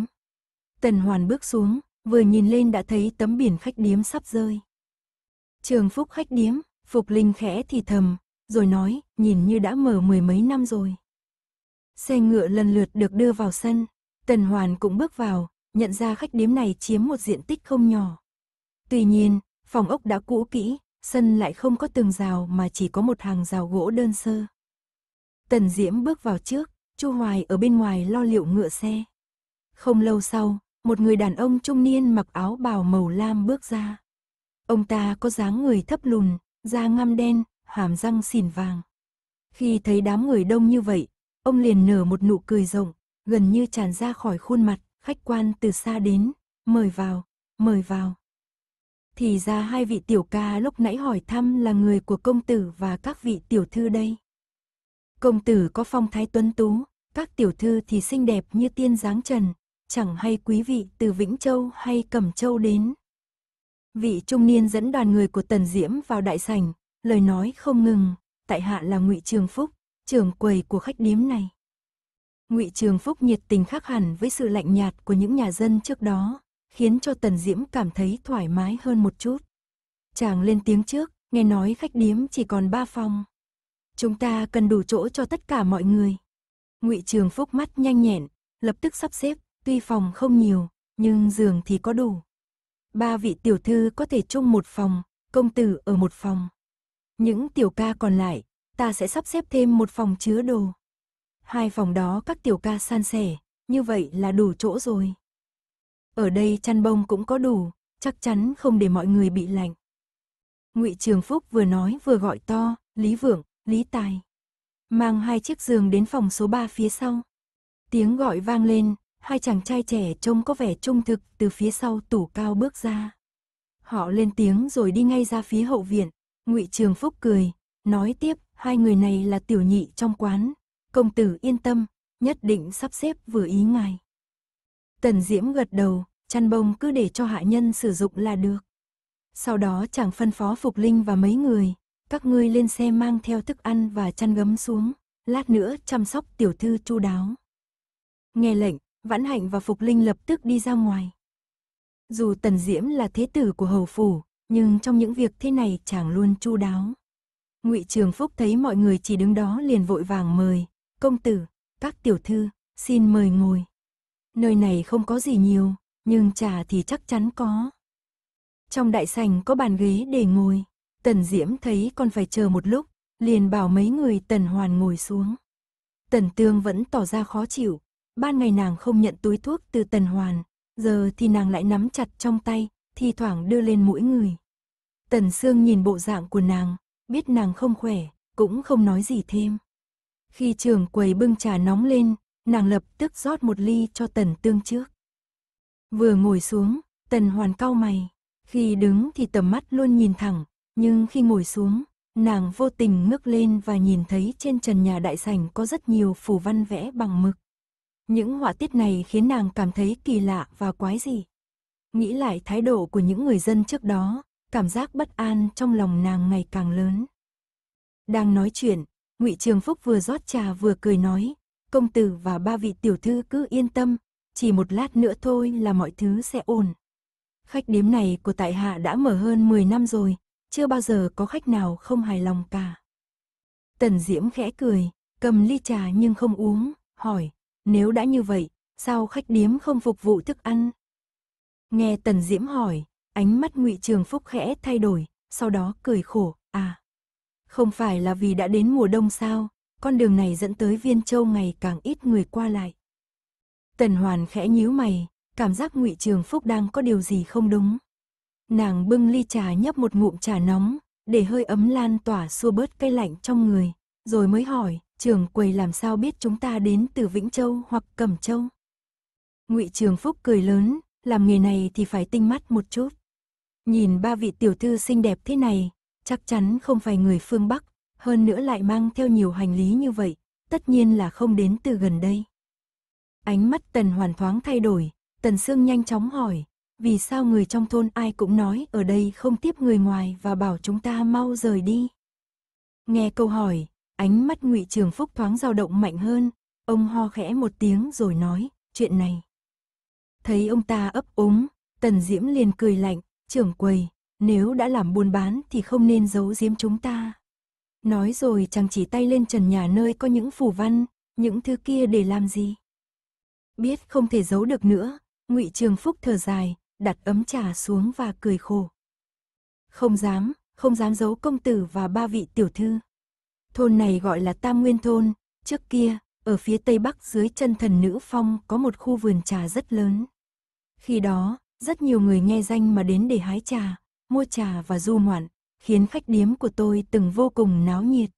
Tần Hoàn bước xuống, vừa nhìn lên đã thấy tấm biển khách điếm sắp rơi. Trường Phúc khách điếm, Phục Linh khẽ thì thầm, rồi nói, nhìn như đã mở mười mấy năm rồi. Xe ngựa lần lượt được đưa vào sân, Tần Hoàn cũng bước vào, nhận ra khách điếm này chiếm một diện tích không nhỏ. Tuy nhiên, phòng ốc đã cũ kỹ, sân lại không có tường rào mà chỉ có một hàng rào gỗ đơn sơ. Tần Diễm bước vào trước, Chu Hoài ở bên ngoài lo liệu ngựa xe. Không lâu sau, một người đàn ông trung niên mặc áo bào màu lam bước ra. Ông ta có dáng người thấp lùn, da ngăm đen, hàm răng xỉn vàng. Khi thấy đám người đông như vậy, ông liền nở một nụ cười rộng, gần như tràn ra khỏi khuôn mặt, khách quan từ xa đến, mời vào, mời vào. Thì ra hai vị tiểu ca lúc nãy hỏi thăm là người của công tử và các vị tiểu thư đây. Công tử có phong thái tuấn tú, các tiểu thư thì xinh đẹp như tiên dáng trần, chẳng hay quý vị từ Vĩnh Châu hay Cẩm Châu đến. Vị trung niên dẫn đoàn người của Tần Diễm vào đại sảnh, lời nói không ngừng, tại hạ là Ngụy Trường Phúc, trưởng quầy của khách điếm này. Ngụy Trường Phúc nhiệt tình khác hẳn với sự lạnh nhạt của những nhà dân trước đó, khiến cho Tần Diễm cảm thấy thoải mái hơn một chút. Chàng lên tiếng trước, nghe nói khách điếm chỉ còn ba phòng. Chúng ta cần đủ chỗ cho tất cả mọi người. Ngụy Trường Phúc mắt nhanh nhẹn, lập tức sắp xếp, tuy phòng không nhiều, nhưng giường thì có đủ. Ba vị tiểu thư có thể chung một phòng, công tử ở một phòng. Những tiểu ca còn lại, ta sẽ sắp xếp thêm một phòng chứa đồ. Hai phòng đó các tiểu ca san sẻ, như vậy là đủ chỗ rồi. Ở đây chăn bông cũng có đủ, chắc chắn không để mọi người bị lạnh. Ngụy Trường Phúc vừa nói vừa gọi to, Lý Vượng, Lý Tài. Mang hai chiếc giường đến phòng số 3 phía sau. Tiếng gọi vang lên, hai chàng trai trẻ trông có vẻ trung thực từ phía sau tủ cao bước ra. Họ lên tiếng rồi đi ngay ra phía hậu viện, Ngụy Trường Phúc cười, nói tiếp, hai người này là tiểu nhị trong quán, công tử yên tâm, nhất định sắp xếp vừa ý ngài. Tần Diễm gật đầu, chăn bông cứ để cho hạ nhân sử dụng là được. Sau đó chàng phân phó Phục Linh và mấy người, các ngươi lên xe mang theo thức ăn và chăn gấm xuống, lát nữa chăm sóc tiểu thư chu đáo. Nghe lệnh, Vãn Hạnh và Phục Linh lập tức đi ra ngoài. Dù Tần Diễm là thế tử của hầu phủ, nhưng trong những việc thế này chàng luôn chu đáo. Ngụy Trường Phúc thấy mọi người chỉ đứng đó liền vội vàng mời, "Công tử, các tiểu thư, xin mời ngồi." Nơi này không có gì nhiều, nhưng trà thì chắc chắn có. Trong đại sảnh có bàn ghế để ngồi, Tần Diễm thấy còn phải chờ một lúc, liền bảo mấy người Tần Hoàn ngồi xuống. Tần Tương vẫn tỏ ra khó chịu, ban ngày nàng không nhận túi thuốc từ Tần Hoàn, giờ thì nàng lại nắm chặt trong tay, thi thoảng đưa lên mũi người. Tần Sương nhìn bộ dạng của nàng, biết nàng không khỏe, cũng không nói gì thêm. Khi trường quầy bưng trà nóng lên, nàng lập tức rót một ly cho tần tương trước. Vừa ngồi xuống, tần hoàn cau mày. Khi đứng thì tầm mắt luôn nhìn thẳng, nhưng khi ngồi xuống, nàng vô tình ngước lên và nhìn thấy trên trần nhà đại sảnh có rất nhiều phù văn vẽ bằng mực. Những họa tiết này khiến nàng cảm thấy kỳ lạ và quái dị. Nghĩ lại thái độ của những người dân trước đó, cảm giác bất an trong lòng nàng ngày càng lớn. Đang nói chuyện, Ngụy Trường Phúc vừa rót trà vừa cười nói, công tử và ba vị tiểu thư cứ yên tâm, chỉ một lát nữa thôi là mọi thứ sẽ ổn. Khách điếm này của tại hạ đã mở hơn 10 năm rồi, chưa bao giờ có khách nào không hài lòng cả. Tần Diễm khẽ cười, cầm ly trà nhưng không uống, hỏi, nếu đã như vậy, sao khách điếm không phục vụ thức ăn? Nghe Tần Diễm hỏi, ánh mắt Ngụy Trường Phúc khẽ thay đổi, sau đó cười khổ, à, không phải là vì đã đến mùa đông sao, con đường này dẫn tới Viên Châu ngày càng ít người qua lại. Tần Hoàn khẽ nhíu mày, cảm giác Ngụy Trường Phúc đang có điều gì không đúng. Nàng bưng ly trà nhấp một ngụm trà nóng, để hơi ấm lan tỏa xua bớt cái lạnh trong người, rồi mới hỏi, trường quầy làm sao biết chúng ta đến từ Vĩnh Châu hoặc Cẩm Châu. Ngụy Trường Phúc cười lớn, làm nghề này thì phải tinh mắt một chút. Nhìn ba vị tiểu thư xinh đẹp thế này, chắc chắn không phải người phương Bắc, hơn nữa lại mang theo nhiều hành lý như vậy, tất nhiên là không đến từ gần đây. Ánh mắt Tần Hoàn thoáng thay đổi, Tần Sương nhanh chóng hỏi, vì sao người trong thôn ai cũng nói ở đây không tiếp người ngoài và bảo chúng ta mau rời đi. Nghe câu hỏi, ánh mắt Ngụy Trường Phúc thoáng dao động mạnh hơn, ông ho khẽ một tiếng rồi nói, chuyện này. Thấy ông ta ấp úng, Tần Diễm liền cười lạnh, trưởng quầy, nếu đã làm buôn bán thì không nên giấu giếm chúng ta. Nói rồi chàng chỉ tay lên trần nhà nơi có những phù văn, những thứ kia để làm gì. Biết không thể giấu được nữa, ngụy Trường Phúc thở dài, đặt ấm trà xuống và cười khổ. Không dám, không dám giấu công tử và ba vị tiểu thư. Thôn này gọi là Tam Nguyên Thôn, trước kia, ở phía tây bắc dưới chân thần nữ phong có một khu vườn trà rất lớn. Khi đó, rất nhiều người nghe danh mà đến để hái trà, mua trà và du ngoạn, khiến khách điếm của tôi từng vô cùng náo nhiệt.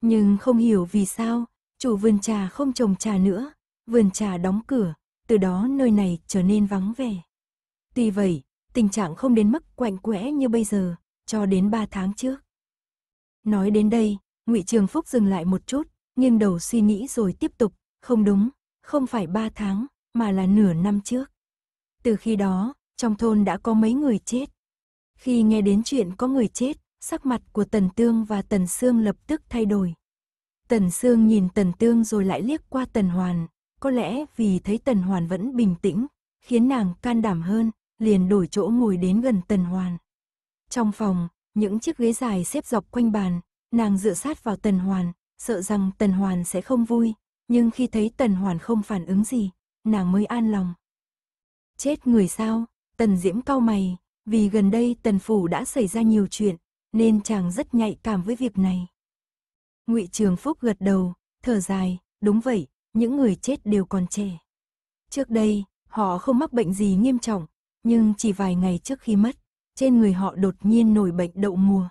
Nhưng không hiểu vì sao, chủ vườn trà không trồng trà nữa, vườn trà đóng cửa, từ đó nơi này trở nên vắng vẻ. Tuy vậy, tình trạng không đến mức quạnh quẽ như bây giờ, cho đến 3 tháng trước. Nói đến đây, Ngụy Trường Phúc dừng lại một chút, nghiêng đầu suy nghĩ rồi tiếp tục, không đúng, không phải 3 tháng, mà là nửa năm trước. Từ khi đó, trong thôn đã có mấy người chết. Khi nghe đến chuyện có người chết, sắc mặt của Tần Tương và Tần Sương lập tức thay đổi. Tần Sương nhìn Tần Tương rồi lại liếc qua Tần Hoàn, có lẽ vì thấy Tần Hoàn vẫn bình tĩnh, khiến nàng can đảm hơn, liền đổi chỗ ngồi đến gần Tần Hoàn. Trong phòng, những chiếc ghế dài xếp dọc quanh bàn, nàng dựa sát vào Tần Hoàn, sợ rằng Tần Hoàn sẽ không vui, nhưng khi thấy Tần Hoàn không phản ứng gì, nàng mới an lòng. Chết người sao? Tần Diễm cau mày, vì gần đây tần phủ đã xảy ra nhiều chuyện, nên chàng rất nhạy cảm với việc này. ngụy Trường Phúc gật đầu, thở dài, đúng vậy, những người chết đều còn trẻ. Trước đây, họ không mắc bệnh gì nghiêm trọng, nhưng chỉ vài ngày trước khi mất, trên người họ đột nhiên nổi bệnh đậu mùa.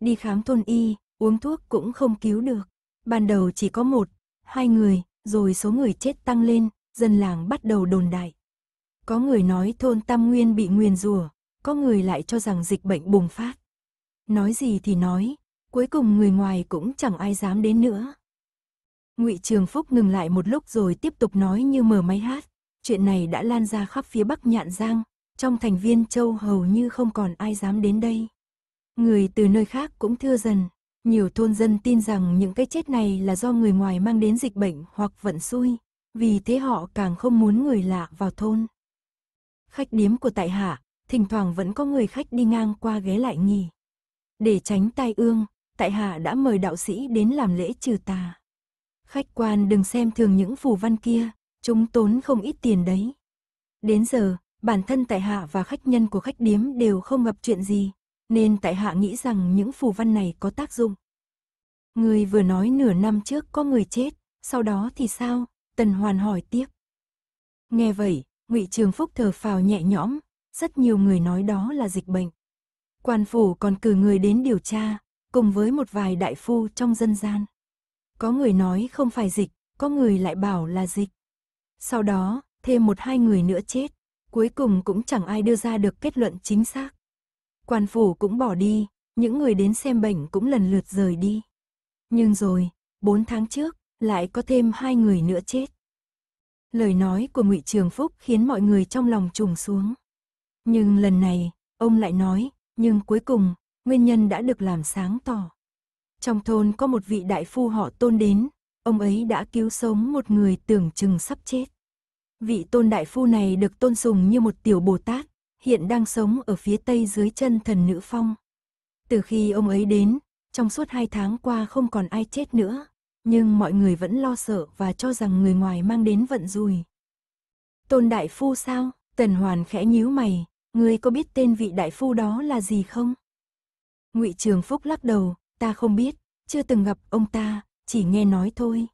Đi khám thôn y, uống thuốc cũng không cứu được. Ban đầu chỉ có một, hai người, rồi số người chết tăng lên, dân làng bắt đầu đồn đại. Có người nói thôn Tam Nguyên bị nguyền rủa, có người lại cho rằng dịch bệnh bùng phát. Nói gì thì nói, cuối cùng người ngoài cũng chẳng ai dám đến nữa. Ngụy Trường Phúc ngừng lại một lúc rồi tiếp tục nói như mở máy hát, chuyện này đã lan ra khắp phía Bắc Nhạn Giang, trong thành viên châu hầu như không còn ai dám đến đây. Người từ nơi khác cũng thưa dần, nhiều thôn dân tin rằng những cái chết này là do người ngoài mang đến dịch bệnh hoặc vận xui, vì thế họ càng không muốn người lạ vào thôn. Khách điếm của tại hạ thỉnh thoảng vẫn có người khách đi ngang qua ghế lại nghỉ. Để tránh tai ương, tại hạ đã mời đạo sĩ đến làm lễ trừ tà. Khách quan đừng xem thường những phù văn kia, chúng tốn không ít tiền đấy. Đến giờ, bản thân tại hạ và khách nhân của khách điếm đều không gặp chuyện gì, nên tại hạ nghĩ rằng những phù văn này có tác dụng. Người vừa nói nửa năm trước có người chết, sau đó thì sao? Tần Hoàn hỏi tiếp. Nghe vậy, Ngụy Trường Phúc thở phào nhẹ nhõm, rất nhiều người nói đó là dịch bệnh. Quan phủ còn cử người đến điều tra, cùng với một vài đại phu trong dân gian. Có người nói không phải dịch, có người lại bảo là dịch. Sau đó, thêm một hai người nữa chết, cuối cùng cũng chẳng ai đưa ra được kết luận chính xác. Quan phủ cũng bỏ đi, những người đến xem bệnh cũng lần lượt rời đi. Nhưng rồi, bốn tháng trước, lại có thêm hai người nữa chết. Lời nói của Ngụy Trường Phúc khiến mọi người trong lòng trùng xuống. Nhưng lần này, ông lại nói, nhưng cuối cùng, nguyên nhân đã được làm sáng tỏ. Trong thôn có một vị đại phu họ tôn đến, ông ấy đã cứu sống một người tưởng chừng sắp chết. Vị tôn đại phu này được tôn sùng như một tiểu Bồ Tát, hiện đang sống ở phía tây dưới chân thần nữ phong. Từ khi ông ấy đến, trong suốt hai tháng qua không còn ai chết nữa, nhưng mọi người vẫn lo sợ và cho rằng người ngoài mang đến vận rủi. Tôn đại phu sao? Tần Hoàn khẽ nhíu mày, ngươi có biết tên vị đại phu đó là gì không? Ngụy Trường Phúc lắc đầu, ta không biết, chưa từng gặp ông ta, chỉ nghe nói thôi.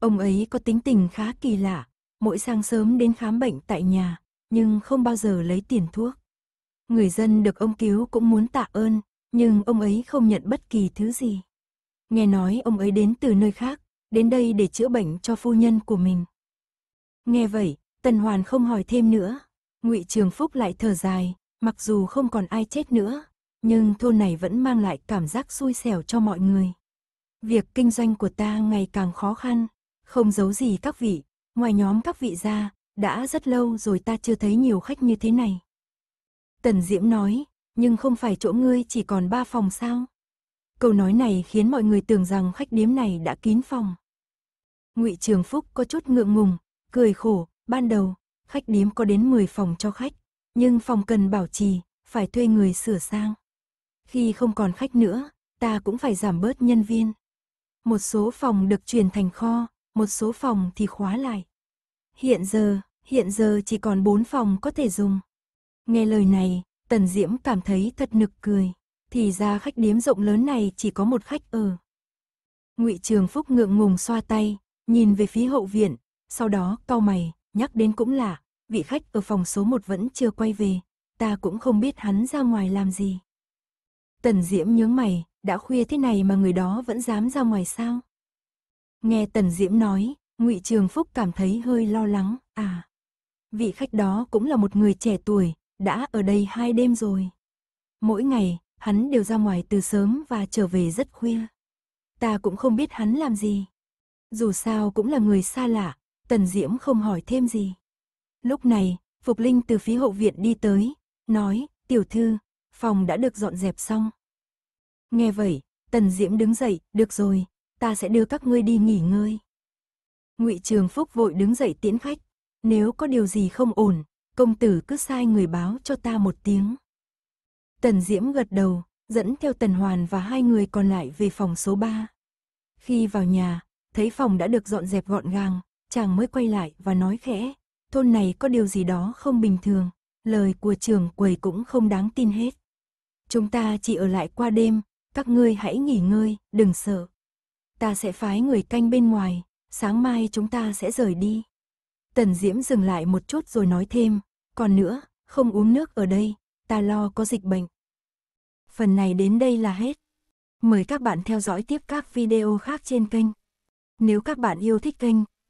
Ông ấy có tính tình khá kỳ lạ, mỗi sáng sớm đến khám bệnh tại nhà, nhưng không bao giờ lấy tiền thuốc. Người dân được ông cứu cũng muốn tạ ơn, nhưng ông ấy không nhận bất kỳ thứ gì. Nghe nói ông ấy đến từ nơi khác, đến đây để chữa bệnh cho phu nhân của mình. Nghe vậy, Tần Hoàn không hỏi thêm nữa, Ngụy Trường Phúc lại thở dài, mặc dù không còn ai chết nữa, nhưng thôn này vẫn mang lại cảm giác xui xẻo cho mọi người. Việc kinh doanh của ta ngày càng khó khăn, không giấu gì các vị, ngoài nhóm các vị ra, đã rất lâu rồi ta chưa thấy nhiều khách như thế này. Tần Diễm nói, nhưng không phải chỗ ngươi chỉ còn ba phòng sao? Câu nói này khiến mọi người tưởng rằng khách điếm này đã kín phòng. Ngụy Trường Phúc có chút ngượng ngùng, cười khổ, ban đầu khách điếm có đến 10 phòng cho khách, nhưng phòng cần bảo trì, phải thuê người sửa sang. Khi không còn khách nữa, ta cũng phải giảm bớt nhân viên. Một số phòng được chuyển thành kho, một số phòng thì khóa lại. Hiện giờ, hiện giờ chỉ còn 4 phòng có thể dùng. Nghe lời này, Tần Diễm cảm thấy thật nực cười, thì ra khách điếm rộng lớn này chỉ có một khách ở. Ngụy Trường Phúc ngượng ngùng xoa tay, nhìn về phía hậu viện, sau đó cau mày, Nhắc đến cũng lạ, vị khách ở phòng số 1 vẫn chưa quay về, ta cũng không biết hắn ra ngoài làm gì. Tần Diễm nhướng mày, đã khuya thế này mà người đó vẫn dám ra ngoài sao? Nghe Tần Diễm nói, Ngụy Trường Phúc cảm thấy hơi lo lắng, à. Vị khách đó cũng là một người trẻ tuổi, đã ở đây hai đêm rồi. Mỗi ngày, hắn đều ra ngoài từ sớm và trở về rất khuya. Ta cũng không biết hắn làm gì. Dù sao cũng là người xa lạ, Tần Diễm không hỏi thêm gì. Lúc này, Phục Linh từ phía hậu viện đi tới, nói, tiểu thư, phòng đã được dọn dẹp xong. Nghe vậy, Tần Diễm đứng dậy, được rồi, ta sẽ đưa các ngươi đi nghỉ ngơi. Ngụy Trường Phúc vội đứng dậy tiễn khách, nếu có điều gì không ổn, công tử cứ sai người báo cho ta một tiếng. Tần Diễm gật đầu, dẫn theo Tần Hoàn và hai người còn lại về phòng số 3. Khi vào nhà, thấy phòng đã được dọn dẹp gọn gàng, chàng mới quay lại và nói khẽ, thôn này có điều gì đó không bình thường, lời của trưởng quầy cũng không đáng tin hết. Chúng ta chỉ ở lại qua đêm, các ngươi hãy nghỉ ngơi, đừng sợ. Ta sẽ phái người canh bên ngoài, sáng mai chúng ta sẽ rời đi. Tần Diễm dừng lại một chút rồi nói thêm, còn nữa, không uống nước ở đây, ta lo có dịch bệnh. Phần này đến đây là hết. Mời các bạn theo dõi tiếp các video khác trên kênh. Nếu các bạn yêu thích kênh,